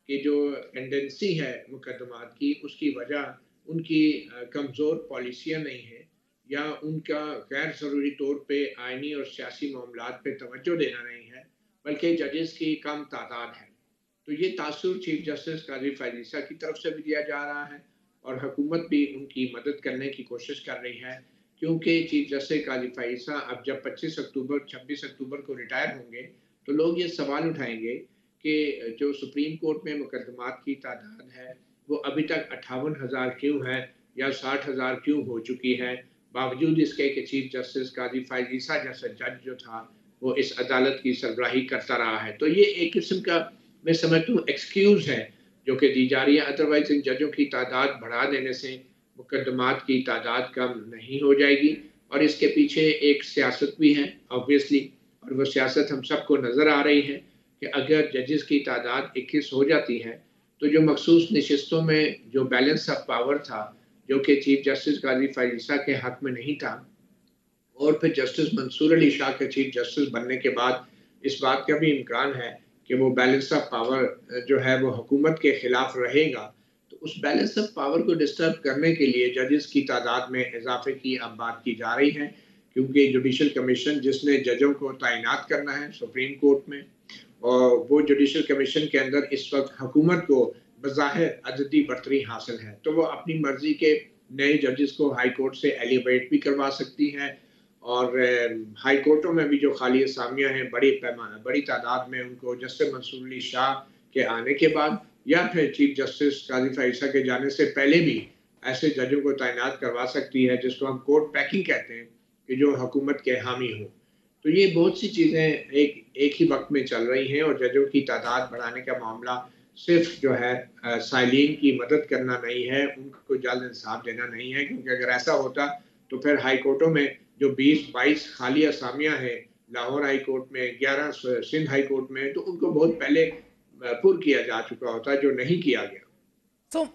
कि जो टेंडेंसी है मुकदमात की उसकी वजह उनकी कमज़ोर पॉलिसियाँ नहीं हैं या उनका गैर ज़रूरी तौर पे आइनी और सियासी मामला पे तवज्जो देना नहीं है बल्कि जजेस की कम तादाद है तो ये तासर चीफ जस्टिस काजी फैजीसा की तरफ से भी दिया जा रहा है और हुकूमत भी उनकी मदद करने की कोशिश कर रही है क्योंकि चीफ जस्टिस काजी फाइसा अब जब 25 अक्टूबर 26 अक्टूबर को रिटायर होंगे तो लोग ये सवाल उठाएंगे कि जो सुप्रीम कोर्ट में मुकदमात की तादाद है वो अभी तक अट्ठावन हज़ार क्यों है या साठ हज़ार क्यों हो चुकी है बावजूद इसके कि चीफ जस्टिस काजी फाइजीसा ईसा जैसा जज जो था वो इस अदालत की सरबराही करता रहा है तो ये एक किस्म का मैं समझता हूँ एक्सक्यूज़ है जो कि दी जा रही है अदरवाइज इन जजों की तादाद बढ़ा देने से मुकदमात की तादाद कम नहीं हो जाएगी और इसके पीछे एक सियासत भी है ऑब्वियसली और वो सियासत हम सबको नज़र आ रही है कि अगर जजेस की तादाद इक्कीस हो जाती है तो जो मखसूस नशस्तों में जो बैलेंस ऑफ पावर था जो कि चीफ जस्टिस गाजी फाइसा के हक में नहीं था और फिर जस्टिस मंसूर अली शाह के चीफ जस्टिस बनने के बाद इस बात का भी इम्कान है कि वो बैलेंस ऑफ पावर जो है वो हुकूमत के ख़िलाफ़ रहेगा उस बैलेंस ऑफ पावर को डिस्टर्ब करने के लिए जजेस की तादाद में इजाफे की अब बात की जा रही है क्योंकि जुडिशल कमीशन जिसने जजों को तैनात करना है सुप्रीम कोर्ट में और वो जुडिशल कमीशन के अंदर इस वक्त हुकूमत को बज़ाहिर अदती बरतरी हासिल है तो वो अपनी मर्जी के नए जजेस को हाई कोर्ट से एलिवेट भी करवा सकती हैं और हाई कोर्टों में भी जो खाली असामियाँ हैं बड़ी पैमाना बड़ी तादाद में उनको जस्टिस अली शाह के आने के बाद या फिर चीफ जस्टिस काजी फैसा के जाने से पहले भी ऐसे जजों को तैनात करवा सकती है जिसको हम कोर्ट पैकिंग कहते हैं कि जो हुकूमत के हामी हो तो ये बहुत सी चीज़ें एक एक ही वक्त में चल रही हैं और जजों की तादाद बढ़ाने का मामला सिर्फ जो है साइलिन की मदद करना नहीं है उनको जल्द इंसाफ देना नहीं है क्योंकि अगर ऐसा होता तो फिर हाई कोर्टों में जो 20-22 खाली असामियाँ हैं लाहौर हाई कोर्ट में 11 सिंध हाई कोर्ट में तो उनको बहुत पहले पुर किया जा चुका होता जो नहीं किया गया तो so,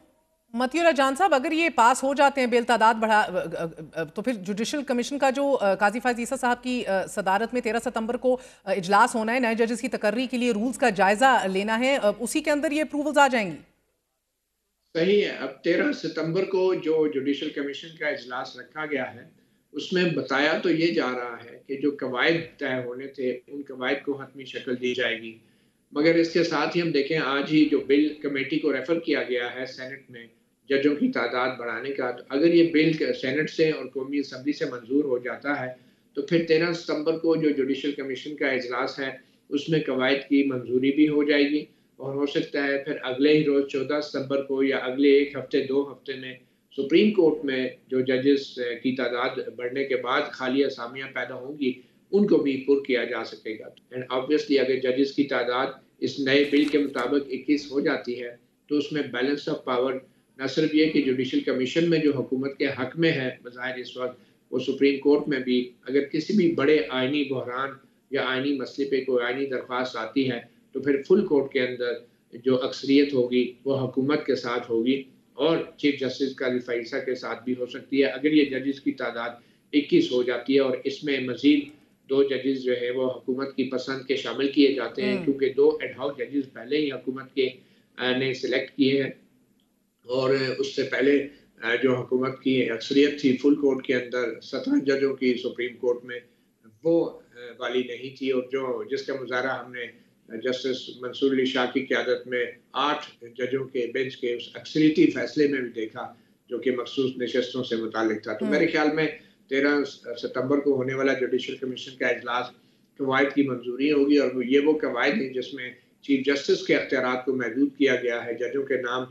मतियुल्ला जान साहब अगर ये पास हो जाते हैं बिल तादाद बढ़ा तो फिर जुडिशल कमीशन का जो काजी फाजीसा साहब की सदारत में 13 सितंबर को इजलास होना है नए जजेस की तकर्री के लिए रूल्स का जायजा लेना है उसी के अंदर ये अप्रूवल्स आ जाएंगी सही है अब 13 सितंबर को जो जुडिशल कमीशन का इजलास रखा गया है उसमें बताया तो ये जा रहा है कि जो कवायद तय होने थे उन कवायद को हतमी शक्ल दी जाएगी मगर इसके साथ ही हम देखें आज ही जो बिल कमेटी को रेफर किया गया है सेनेट में जजों की तादाद बढ़ाने का तो अगर ये बिल सेनेट से और कौमी असम्बली से मंजूर हो जाता है तो फिर तेरह सितंबर को जो जुडिशल कमीशन का अजलास है उसमें कवायद की मंजूरी भी हो जाएगी और हो सकता है फिर अगले ही रोज़ चौदह सितंबर को या अगले एक हफ्ते दो हफ्ते में सुप्रीम कोर्ट में जो जजेस की तादाद बढ़ने के बाद खाली असामियाँ पैदा होंगी उनको भी पुर किया जा सकेगा एंड ऑब्वियसली अगर जजेस की तादाद इस नए बिल के मुताबिक 21 हो जाती है तो उसमें बैलेंस ऑफ पावर न सिर्फ ये कि जुडिशल कमीशन में जो हुकूमत के हक में है बाहर इस वक्त वो सुप्रीम कोर्ट में भी अगर किसी भी बड़े आइनी बहरान या आइनी मसले पे कोई आइनी दरख्वास्त आती है तो फिर फुल कोर्ट के अंदर जो अक्सरियत होगी वो हकूमत के साथ होगी और चीफ जस्टिस का रिफाइसा के साथ भी हो सकती है अगर ये जजेस की तादाद 21 हो जाती है और इसमें मजीद दो जजेस जो है वो हुकूमत की पसंद के शामिल किए जाते हैं हम्म। क्योंकि दो एडहाउस जजेस पहले ही हुकूमत के ने सिलेक्ट किए हैं और उससे पहले जो हुकूमत की अक्सरियत थी फुल कोर्ट के अंदर सत्रह जजों की सुप्रीम कोर्ट में वो वाली नहीं थी और जो जिसका मुजाहरा हमने जस्टिस मंसूर अली शाह की क्यादत में आठ जजों के बेंच के उस अक्सरियती फैसले में भी देखा जो कि मखसूस नशस्तों से मुतल था तो हम्म। मेरे ख्याल में तेरह सितंबर को होने वाला जुडिशल कमीशन का अजलास कवायद की मंजूरी होगी और ये वो कवायद हैं जिसमें चीफ जस्टिस के अख्तियार को महदूद किया गया है जजों के नाम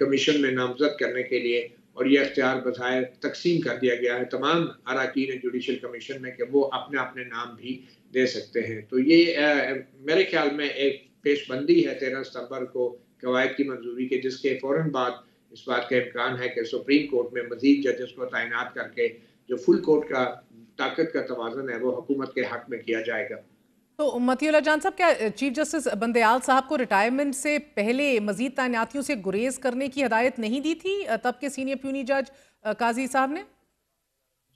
कमीशन में नामजद करने के लिए और यह अख्तियार बजाय तकसीम कर दिया गया है तमाम अरकान जुडिशल कमीशन में कि वो अपने अपने नाम भी दे सकते हैं तो ये आ, मेरे ख्याल में एक पेशबंदी है तेरह सितंबर को कवायद की मंजूरी के जिसके फ़ौर बाद इस बात का इम्कान है कि सुप्रीम कोर्ट में मजीद जजेस को तैनात करके जो फुल कोर्ट का ताकत का तोजन है वो हुकूमत के हक में किया जाएगा तो मतीला जान साहब क्या चीफ जस्टिस बंदयाल साहब को रिटायरमेंट से पहले मजीद तैनातियों से गुरेज करने की हदायत नहीं दी थी तब के सीनियर प्यूनी जज काजी साहब ने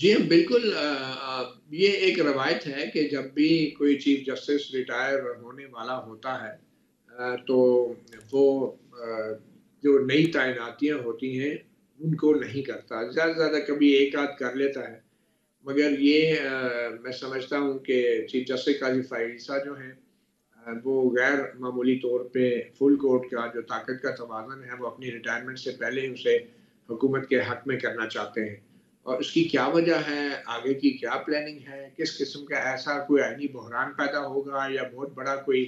जी हम बिल्कुल ये एक रवायत है कि जब भी कोई चीफ जस्टिस रिटायर होने वाला होता है तो वो जो नई तैनातियाँ होती हैं उनको नहीं करता ज़्यादा से ज़्यादा कभी एक आध कर लेता है मगर ये आ, मैं समझता हूँ कि चीफ जस्टिस काजी फायसा जो हैं वो गैर मामूली तौर पे फुल कोर्ट का जो ताकत का तोज़न है वो अपनी रिटायरमेंट से पहले ही उसे हुकूमत के हक में करना चाहते हैं और उसकी क्या वजह है आगे की क्या प्लानिंग है किस किस्म का ऐसा कोई आइनी बहरान पैदा होगा या बहुत बड़ा कोई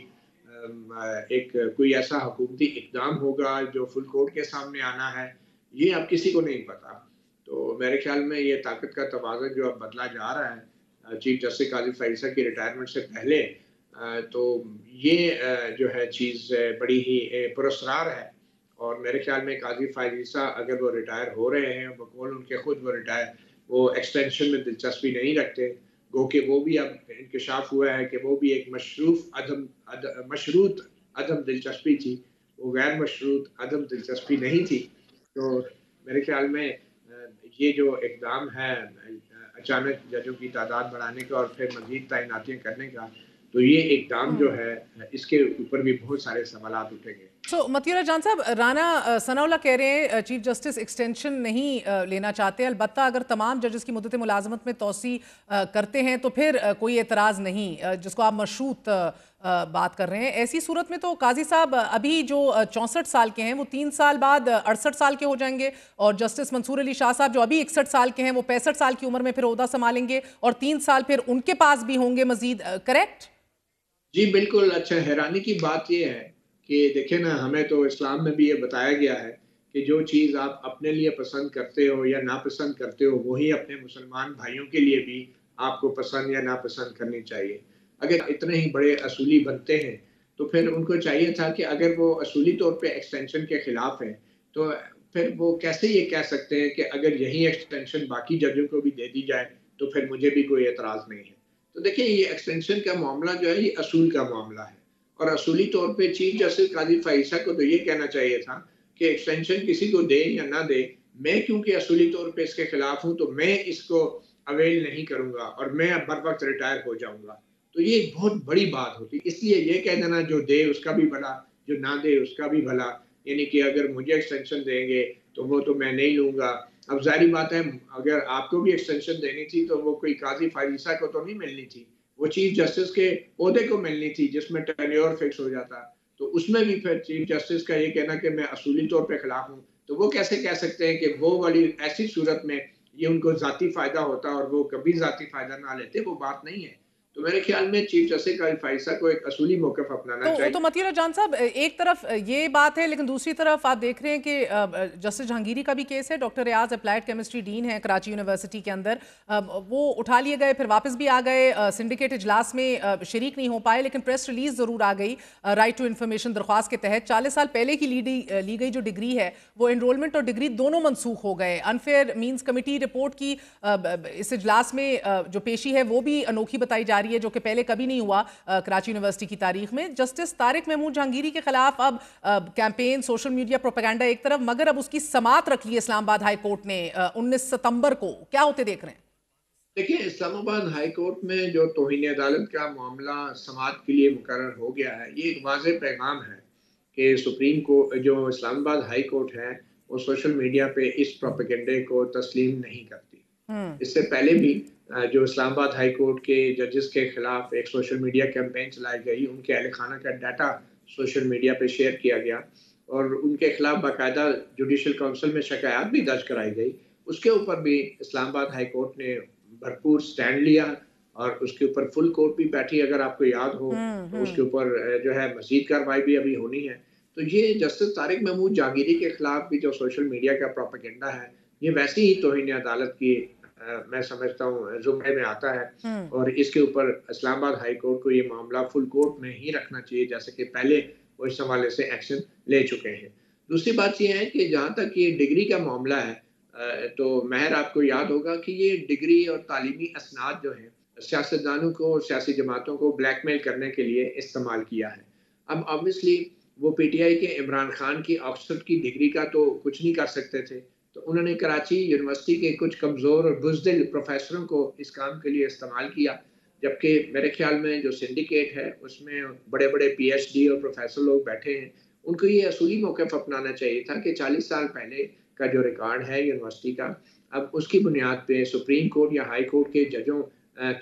एक कोई ऐसा हुकूमती इकदाम होगा जो फुल कोर्ट के सामने आना है ये अब किसी को नहीं पता तो मेरे ख्याल में ये ताकत का तोज़न जो अब बदला जा रहा है चीफ जस्टिस काजिम फैसा की रिटायरमेंट से पहले तो ये जो है चीज़ बड़ी ही पुरस्कार है और मेरे ख्याल में काजी फायसा अगर वो रिटायर हो रहे हैं बकौल उनके खुद वो रिटायर वो एक्सटेंशन में दिलचस्पी नहीं रखते गो कि वो भी अब इंकशाफ हुआ है कि वो भी एक मशरूफ अदम अद, मशरूत अदम दिलचस्पी थी वो गैर मशरूत अदम दिलचस्पी नहीं थी तो मेरे ख्याल में ये जो इकदाम है अचानक जजों की तादाद बढ़ाने का और फिर मजीद तैनातियाँ करने का तो ये इकदाम जो हाँ। है इसके ऊपर भी बहुत सारे सवाल उठेंगे सो so, जान साहब राना सनाउला कह रहे हैं चीफ जस्टिस एक्सटेंशन नहीं लेना चाहते अलबत् अगर तमाम जजेस की मुदत मुलाजमत में तोसी करते हैं तो फिर कोई एतराज़ नहीं जिसको आप मशरूत बात कर रहे हैं ऐसी सूरत में तो काजी साहब अभी जो चौंसठ साल के हैं वो तीन साल बाद अड़सठ साल के हो जाएंगे और जस्टिस मंसूर अली शाह साहब जो अभी इकसठ साल के हैं वो पैंसठ साल की उम्र में फिर अहदा संभालेंगे और तीन साल फिर उनके पास भी होंगे मजीद करेक्ट जी बिल्कुल अच्छा हैरानी की बात यह है कि देखिए ना हमें तो इस्लाम में भी ये बताया गया है कि जो चीज़ आप अपने लिए पसंद करते हो या नापसंद करते हो वही अपने मुसलमान भाइयों के लिए भी आपको पसंद या नापसंद करनी चाहिए अगर इतने ही बड़े असूली बनते हैं तो फिर उनको चाहिए था कि अगर वो असूली तौर पे एक्सटेंशन के ख़िलाफ़ हैं तो फिर वो कैसे ये कह सकते हैं कि अगर यही एक्सटेंशन बाकी जजों को भी दे दी जाए तो फिर मुझे भी कोई एतराज़ नहीं है तो देखिए ये एक्सटेंशन का मामला जो है ये असूल का मामला है और असूली तौर पे चीफ जस्टिस काजी फैसा को तो ये कहना चाहिए था कि एक्सटेंशन किसी को दे या ना दे मैं क्योंकि असूली तौर पे इसके खिलाफ हूँ तो मैं इसको अवेल नहीं करूँगा और मैं अब बर वक्त रिटायर हो जाऊँगा तो ये एक बहुत बड़ी बात होती इसलिए ये कह देना जो दे उसका भी भला जो ना दे उसका भी भला यानी कि अगर मुझे एक्सटेंशन देंगे तो वो तो मैं नहीं लूँगा अब जाहिर बात है अगर आपको भी एक्सटेंशन देनी थी तो वो कोई काजी फारिसा को तो नहीं मिलनी थी वो चीफ जस्टिस के पौधे को मिलनी थी जिसमें टेन्योर फिक्स हो जाता तो उसमें भी फिर चीफ जस्टिस का ये कहना कि मैं असूली तौर पर खिलाफ हूँ तो वो कैसे कह सकते हैं कि वो वाली ऐसी सूरत में ये उनको ज़ाती फ़ायदा होता और वो कभी ज़ाती फ़ायदा ना लेते वो बात नहीं है तो मेरे ख्याल में चीफ जस्टिस का फैसला को एक असूली मौकफ अपनाना तो, चाहिए तो मतीर जान साहब एक तरफ ये बात है लेकिन दूसरी तरफ आप देख रहे हैं कि जस्टिस जहांगीरी का भी केस है doctor Riaz applied chemistry dean है कराची यूनिवर्सिटी के अंदर वो उठा लिए गए फिर वापस भी आ गए सिंडिकेट इजलास में शरीक नहीं हो पाए लेकिन प्रेस रिलीज ज़रूर आ गई राइट टू इन्फॉर्मेशन दरख्वास्त के तहत चालीस साल पहले की ली ली गई जो डिग्री है वो इनरोलमेंट और डिग्री दोनों मनसूख हो गए अनफेयर मीन्स कमिटी रिपोर्ट की इस इजलास में जो पेशी है वो भी अनोखी बताई जा रही है जो कि पहले कभी नहीं हुआ कराची यूनिवर्सिटी की तारीख में जस्टिस तारिक महमूद जहांगीरी के खिलाफ अब कैंपेन सोशल मीडिया प्रोपेगेंडा एक तरफ मगर अब उसकी समात रख ली इस्लामाबाद हाई कोर्ट ने उन्नीस सितंबर को क्या होते देख रहे हैं देखिए इस्लामाबाद हाई कोर्ट में जो तोहनी अदालत का मामला समाज के लिए मुकर हो गया है ये एक वाज पैगाम है कि सुप्रीम कोर्ट जो इस्लामाबाद हाई कोर्ट है वो सोशल मीडिया पे इस प्रोपेगेंडे को तस्लीम नहीं करती हम्म। इससे पहले भी जो इस्लामाबाद हाई कोर्ट के जजेस के खिलाफ एक सोशल मीडिया कैंपेन चलाई गई उनके अहल खाना का डाटा सोशल मीडिया पे शेयर किया गया और उनके खिलाफ बाकायदा जुडिशल काउंसिल में शिकायत भी दर्ज कराई गई उसके ऊपर भी इस्लामाबाद हाई कोर्ट ने भरपूर स्टैंड लिया और उसके ऊपर फुल कोर्ट भी बैठी अगर आपको याद हो हम्म, तो हम्म। उसके ऊपर जो है मजीद कार्रवाई भी अभी होनी है तो ये जस्टिस तारिक महमूद जागीरी के खिलाफ भी जो सोशल मीडिया का प्रोपागेंडा है ये वैसी ही तोहिन अदालत की आ, मैं समझता हूँ जुमरे में आता है हम्म। और इसके ऊपर इस्लामाबाद हाई कोर्ट को ये मामला फुल कोर्ट में ही रखना चाहिए जैसे कि पहले वो इस हवाले से एक्शन ले चुके हैं दूसरी बात ये है कि जहाँ तक ये डिग्री का मामला है तो महर आपको याद होगा कि ये डिग्री और तालीमी असनाद जो है सियासतदानों को सियासी जमातों को ब्लैकमेल करने के लिए इस्तेमाल किया है अब ऑब्वियसली वो पीटीआई के इमरान खान की ऑक्सफर्ड की डिग्री का तो कुछ नहीं कर सकते थे तो उन्होंने कराची यूनिवर्सिटी के कुछ कमज़ोर और बुजदिल प्रोफेसरों को इस काम के लिए इस्तेमाल किया जबकि मेरे ख्याल में जो सिंडिकेट है उसमें बड़े बड़े पीएचडी और प्रोफेसर लोग बैठे हैं उनको ये असूली मौक़ अपनाना चाहिए था कि चालीस साल पहले का जो रिकॉर्ड है यूनिवर्सिटी का अब उसकी बुनियाद पे सुप्रीम कोर्ट या हाई कोर्ट के जजों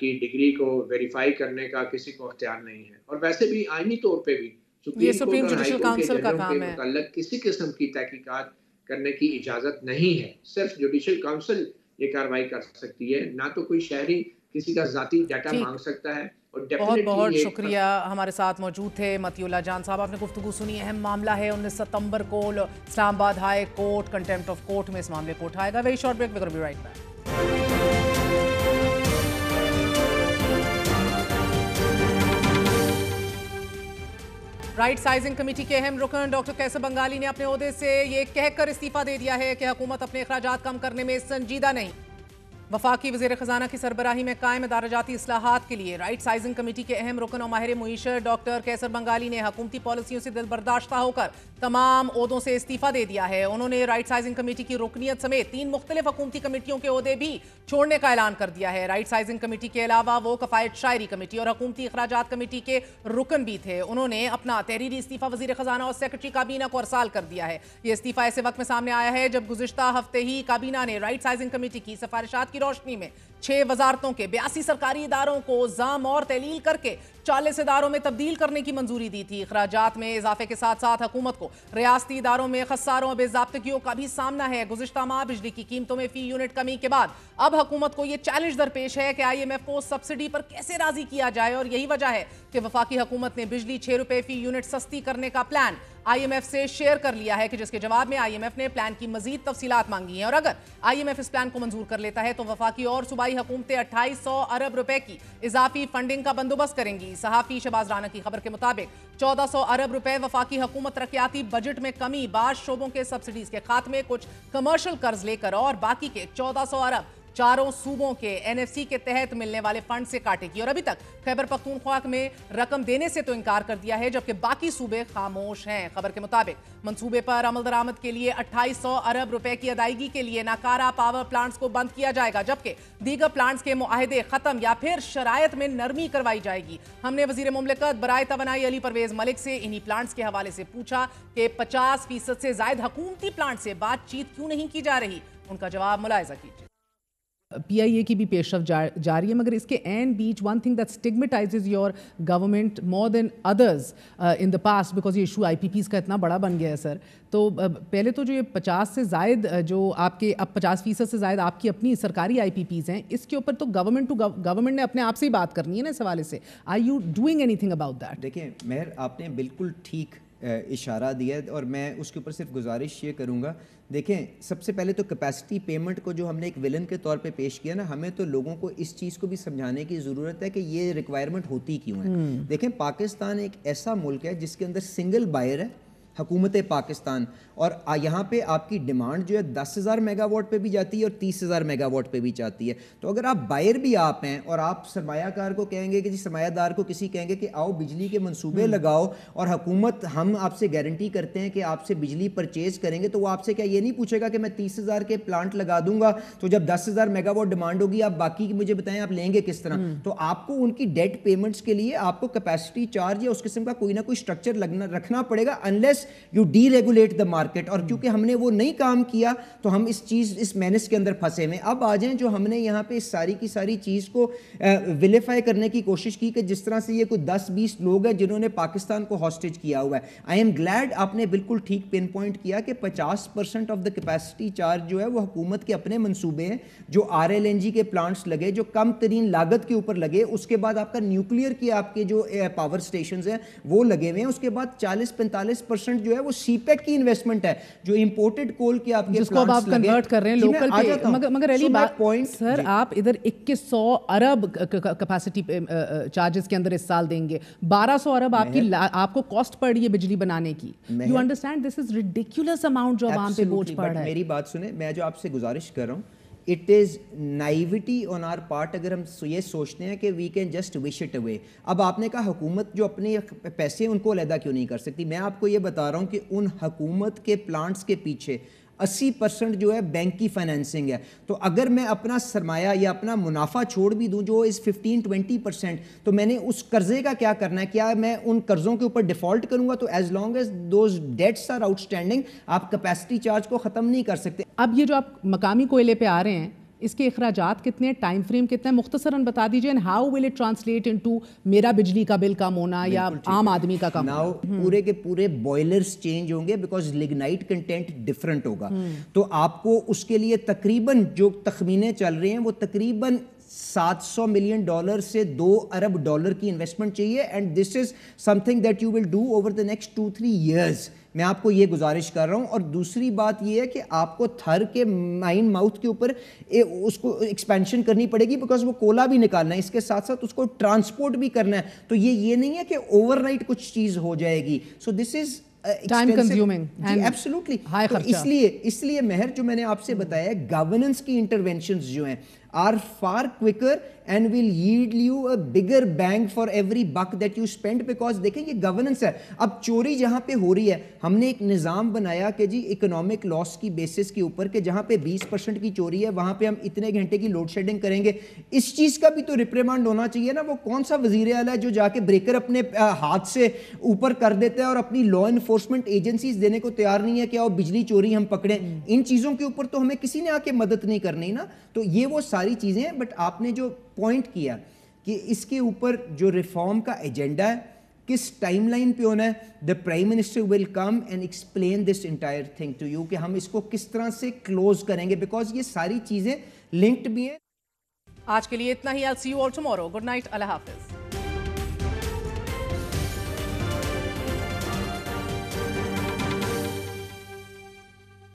की डिग्री को वेरीफाई करने का किसी को अख्तियार नहीं है और वैसे भी आइनी तौर पर भी सुप्रीम कोर्ट और हाई कोर्ट के जजों के मुतल किसी किस्म की तहकीकत करने की इजाजत नहीं है सिर्फ जुडिशियल काउंसिल ये कार्रवाई कर सकती है ना तो कोई शहरी किसी का जाती डाटा मांग सकता है बहुत बहुत शुक्रिया हमारे साथ मौजूद थे मतियुल्ला जान साहब आपने गुफ्तु सुनी अहम मामला है उन्नीस सितंबर को Islamabad high court contempt of court में इस मामले को उठाएगा very short break will be right back right sizing committee के अहम रुकन डॉक्टर कैसर बंगाली ने अपने अहदे से ये कहकर इस्तीफा दे दिया है कि हुकूमत अपने अखराज कम करने में संजीदा नहीं वफाकी वजे खजाना की सरबराही में कायम इदारजाती असलाहत के लिए राइट साइजिंग कमेटी के अहम रुकन और माहिर मुईशर डॉक्टर कैसर बंगाली ने हकूमती पॉलिसियों से दिलबर्दाश्ता होकर तमाम उहदों से इस्तीफा दे दिया है उन्होंने राइट साइजिंग कमेटी की रुकनीत समेत तीन मुख्तलिफ हकूमती कमेटियों के अहदे भी छोड़ने का ऐलान कर दिया है राइट साइजिंग कमेटी के अलावा वो कफायत शायरी कमेटी और हकूमती अखराज कमेटी के रुकन भी थे उन्होंने अपना तहरीरी इस्तीफा वजीर खजाना और सेक्रेटरी काबीना को अरसाल कर दिया है ये इस्तीफा ऐसे वक्त में सामने आया है जब गुजशत हफ्ते ही काबीना ने राइट साइजिंग कमेटी की सिफारिशात की रोशनी में छह वजारतों के बयासी सरकारी इदारों को जाम और तहलील करके चालीस इदारों में तब्दील करने की मंजूरी दी थी अखराज में इजाफे के साथ साथ हुकूमत को रियाती इदारों में खसारों बेजाबतगियों का भी सामना है गुजशत माह बिजली की कीमतों में फी यूनिट कमी के बाद अब हुकूमत को यह चैलेंज दरपेश है कि आई एम एफ को सब्सिडी पर कैसे राजी किया जाए और यही वजह है कि वफाकी हुकूमत ने बिजली छह रुपए फी यूनिट सस्ती करने का प्लान आईएमएफ से शेयर कर लिया है कि जिसके जवाब में आईएमएफ ने प्लान की मजीद तफसीत मांगी है और अगर आईएमएफ इस प्लान को मंजूर कर लेता है तो वफाकी और सूबाई हुकूमतें अट्ठाईस सौ अरब रुपए की इजाफी फंडिंग का बंदोबस्त करेंगी सहाफी शबाज राना की खबर के मुताबिक चौदह सौ अरब रुपए वफाकी हुकूमत तरक्याती बजट में कमी बाद शोबों के सब्सिडीज के खात्मे कुछ कमर्शियल कर्ज लेकर और बाकी के चौदह सौ अरब चारों सूबों के एनएफसी के तहत मिलने वाले फंड से काटेगी और अभी तक खैबर पख्तूनख्वाक में रकम देने से तो इनकार कर दिया है जबकि बाकी सूबे खामोश हैं खबर के मुताबिक मंसूबे पर अमल दरामद के लिए 2800 अरब रुपए की अदायगी के लिए नाकारा पावर प्लांट्स को बंद किया जाएगा जबकि दीगर प्लांट्स के माहदे खत्म या फिर शरायत में नरमी करवाई जाएगी हमने वजीर ममलिकत बरए तोनाई अली परवेज मलिक से इन्हीं प्लांट्स के हवाले से पूछा कि पचास फीसद से जायद हकूमती प्लांट से बातचीत क्यों नहीं की जा रही उनका जवाब मुलायजा कीजिए पीआईए की भी पेशरफ जा, रही है मगर इसके एंड बीच one thing that stigmatizes your government more than others in the past because ये इशू आई का इतना बड़ा बन गया है सर तो uh, पहले तो जो ये पचास से जायद uh, जो आपके अब पचास फीसद से जायद आपकी अपनी सरकारी आई हैं इसके ऊपर तो गवर्नमेंट टू गवर्नमेंट ने अपने आप से ही बात करनी है ना इस हवाले से I you doing anything about that देखिए मेहर आपने बिल्कुल ठीक इशारा दिया है और मैं उसके ऊपर सिर्फ गुजारिश ये करूँगा देखें सबसे पहले तो कैपेसिटी पेमेंट को जो हमने एक विलन के तौर पे पेश किया ना हमें तो लोगों को इस चीज़ को भी समझाने की ज़रूरत है कि ये रिक्वायरमेंट होती क्यों है हम्म। देखें पाकिस्तान एक ऐसा मुल्क है जिसके अंदर सिंगल बायर है हुकूमत पाकिस्तान और यहाँ पे आपकी डिमांड जो है दस हज़ार मेगावाट पे भी जाती है और तीस हज़ार मेगावाट पे भी जाती है तो अगर आप बायर भी आप हैं और आप सरमाकार को कहेंगे कि जी सरमायादार को किसी कहेंगे कि आओ बिजली के मंसूबे हम्म। लगाओ और हुकूमत हम आपसे गारंटी करते हैं कि आपसे बिजली परचेज करेंगे तो वो आपसे क्या ये नहीं पूछेगा कि मैं तीस हज़ार के प्लांट लगा दूंगा तो जब दस हज़ार मेगावाट डिमांड होगी आप बाकी की मुझे बताएं आप लेंगे किस तरह हम्म। तो आपको उनकी डेट पेमेंट्स के लिए आपको कैपेसिटी चार्ज या उस किस्म का कोई ना कोई स्ट्रक्चर लगना रखना पड़ेगा unless you deregulate the market और क्योंकि हमने वो नहीं काम किया तो हम इस चीज़ इस मैनेस के अंदर फंसे हुए अब आ जाएं जो हमने यहाँ पे इस सारी की सारी चीज़ को विलीफाई करने की कोशिश की कि जिस तरह से ये कोई दस बीस लोग हैं जिन्होंने पाकिस्तान को हॉस्टेज किया हुआ है आई एम ग्लैड आपने बिल्कुल ठीक पिन पॉइंट किया कि पचास percent of the capacity charge जो है वो हुकूमत के अपने मनसूबे हैं जो आर एल एन जी के प्लांट्स लगे जो कम तरीन लागत के ऊपर लगे उसके बाद आपका न्यूक्लियर के आपके जो पावर स्टेशन हैं वो लगे हुए हैं उसके बाद चालीस पैंतालीस परसेंट जो है वो सीपेक e की इन्वेस्टमेंट है जो इम्पोर्टेड कोल की आपके जिसको आप कन्वर्ट कर रहे हैं लोकल पे मगर मगर अली बात पॉइंट सर आप इधर 2100 अरब कैपेसिटी चार्जेस के अंदर इस साल देंगे 1200 अरब आपकी आपको कॉस्ट पड़ रही है बिजली बनाने की you understand this is ridiculous amount जो आवाम पे बोझ पड़ रहा है मेरी बात सुने मैं जो आपसे गुजारिश कर रहा हूं it is naivety on our part अगर हम ये सोचते हैं कि we can just wish it away अब आपने कहा हुकूमत जो अपने पैसे उनको अलहदा क्यों नहीं कर सकती मैं आपको ये बता रहा हूँ कि उन हकूमत के प्लांट्स के पीछे अस्सी परसेंट जो है बैंक की फाइनेंसिंग है तो अगर मैं अपना सरमाया या अपना मुनाफा छोड़ भी दूँ जो इस फिफ्टीन ट्वेंटी परसेंट तो मैंने उस कर्जे का क्या करना है क्या मैं उन कर्जों के ऊपर डिफॉल्ट करूंगा तो as long as those debts are outstanding आप कैपेसिटी चार्ज को ख़त्म नहीं कर सकते अब ये जो आप मकामी कोयले पर आ रहे हैं इसके अखराज कितने टाइम फ्रेम कितना है मुख्तसरा बता दीजिए and how will it translate into मेरा बिजली का बिल कम होना या आम आदमी का कम नाउ हम्म। पूरे के पूरे बॉयलर्स चेंज होंगे बिकॉज लिग्नाइट कंटेंट डिफरेंट होगा हम्म। तो आपको उसके लिए तकरीबन जो तखमीने चल रही हैं वो तकरीबन 700 मिलियन डॉलर से दो अरब डॉलर की इन्वेस्टमेंट चाहिए and this is something that you will do over the next two three years मैं आपको ये गुजारिश कर रहा हूँ और दूसरी बात यह है कि आपको थर के माइन माउथ के ऊपर उसको एक्सपेंशन करनी पड़ेगी बिकॉज वो कोला भी निकालना है इसके साथ साथ उसको ट्रांसपोर्ट भी करना है तो ये ये नहीं है कि ओवरनाइट कुछ चीज़ हो जाएगी so this is time consuming absolutely इसलिए इसलिए मेहर जो मैंने आपसे बताया गवर्नेंस की इंटरवेंशन जो हैं are far quicker and will yield you a bigger bang for every buck that you spend because देखें ये governance है अब चोरी जहाँ पे हो रही है हमने एक निज़ाम बनाया कि जी economic loss की basis के ऊपर कि जहाँ पे 20 परसेंट की चोरी है वहाँ पे हम इतने घंटे की लोड शेडिंग करेंगे इस चीज़ का भी तो रिप्रेमांड होना चाहिए ना वो कौन सा वजीर आला है जो जाके ब्रेकर अपने हाथ से ऊपर कर देता है और अपनी लॉ इन्फोर्समेंट एजेंसीज देने को तैयार नहीं है कि आओ बिजली चोरी हम पकड़ें हम्म। इन चीज़ों के ऊपर तो हमें किसी ने आके मदद नहीं करनी ना तो ये वो सारी चीज़ें हैं बट आपने जो पॉइंट किया कि इसके ऊपर जो रिफॉर्म का एजेंडा है किस टाइमलाइन पे होना है the prime minister will come and explain this entire thing to you कि हम इसको किस तरह से क्लोज करेंगे बिकॉज ये सारी चीज़ें लिंक्ड भी हैं आज के लिए इतना ही एल सी यू और टुमारो गुड नाइट अल्लाह हाफिज़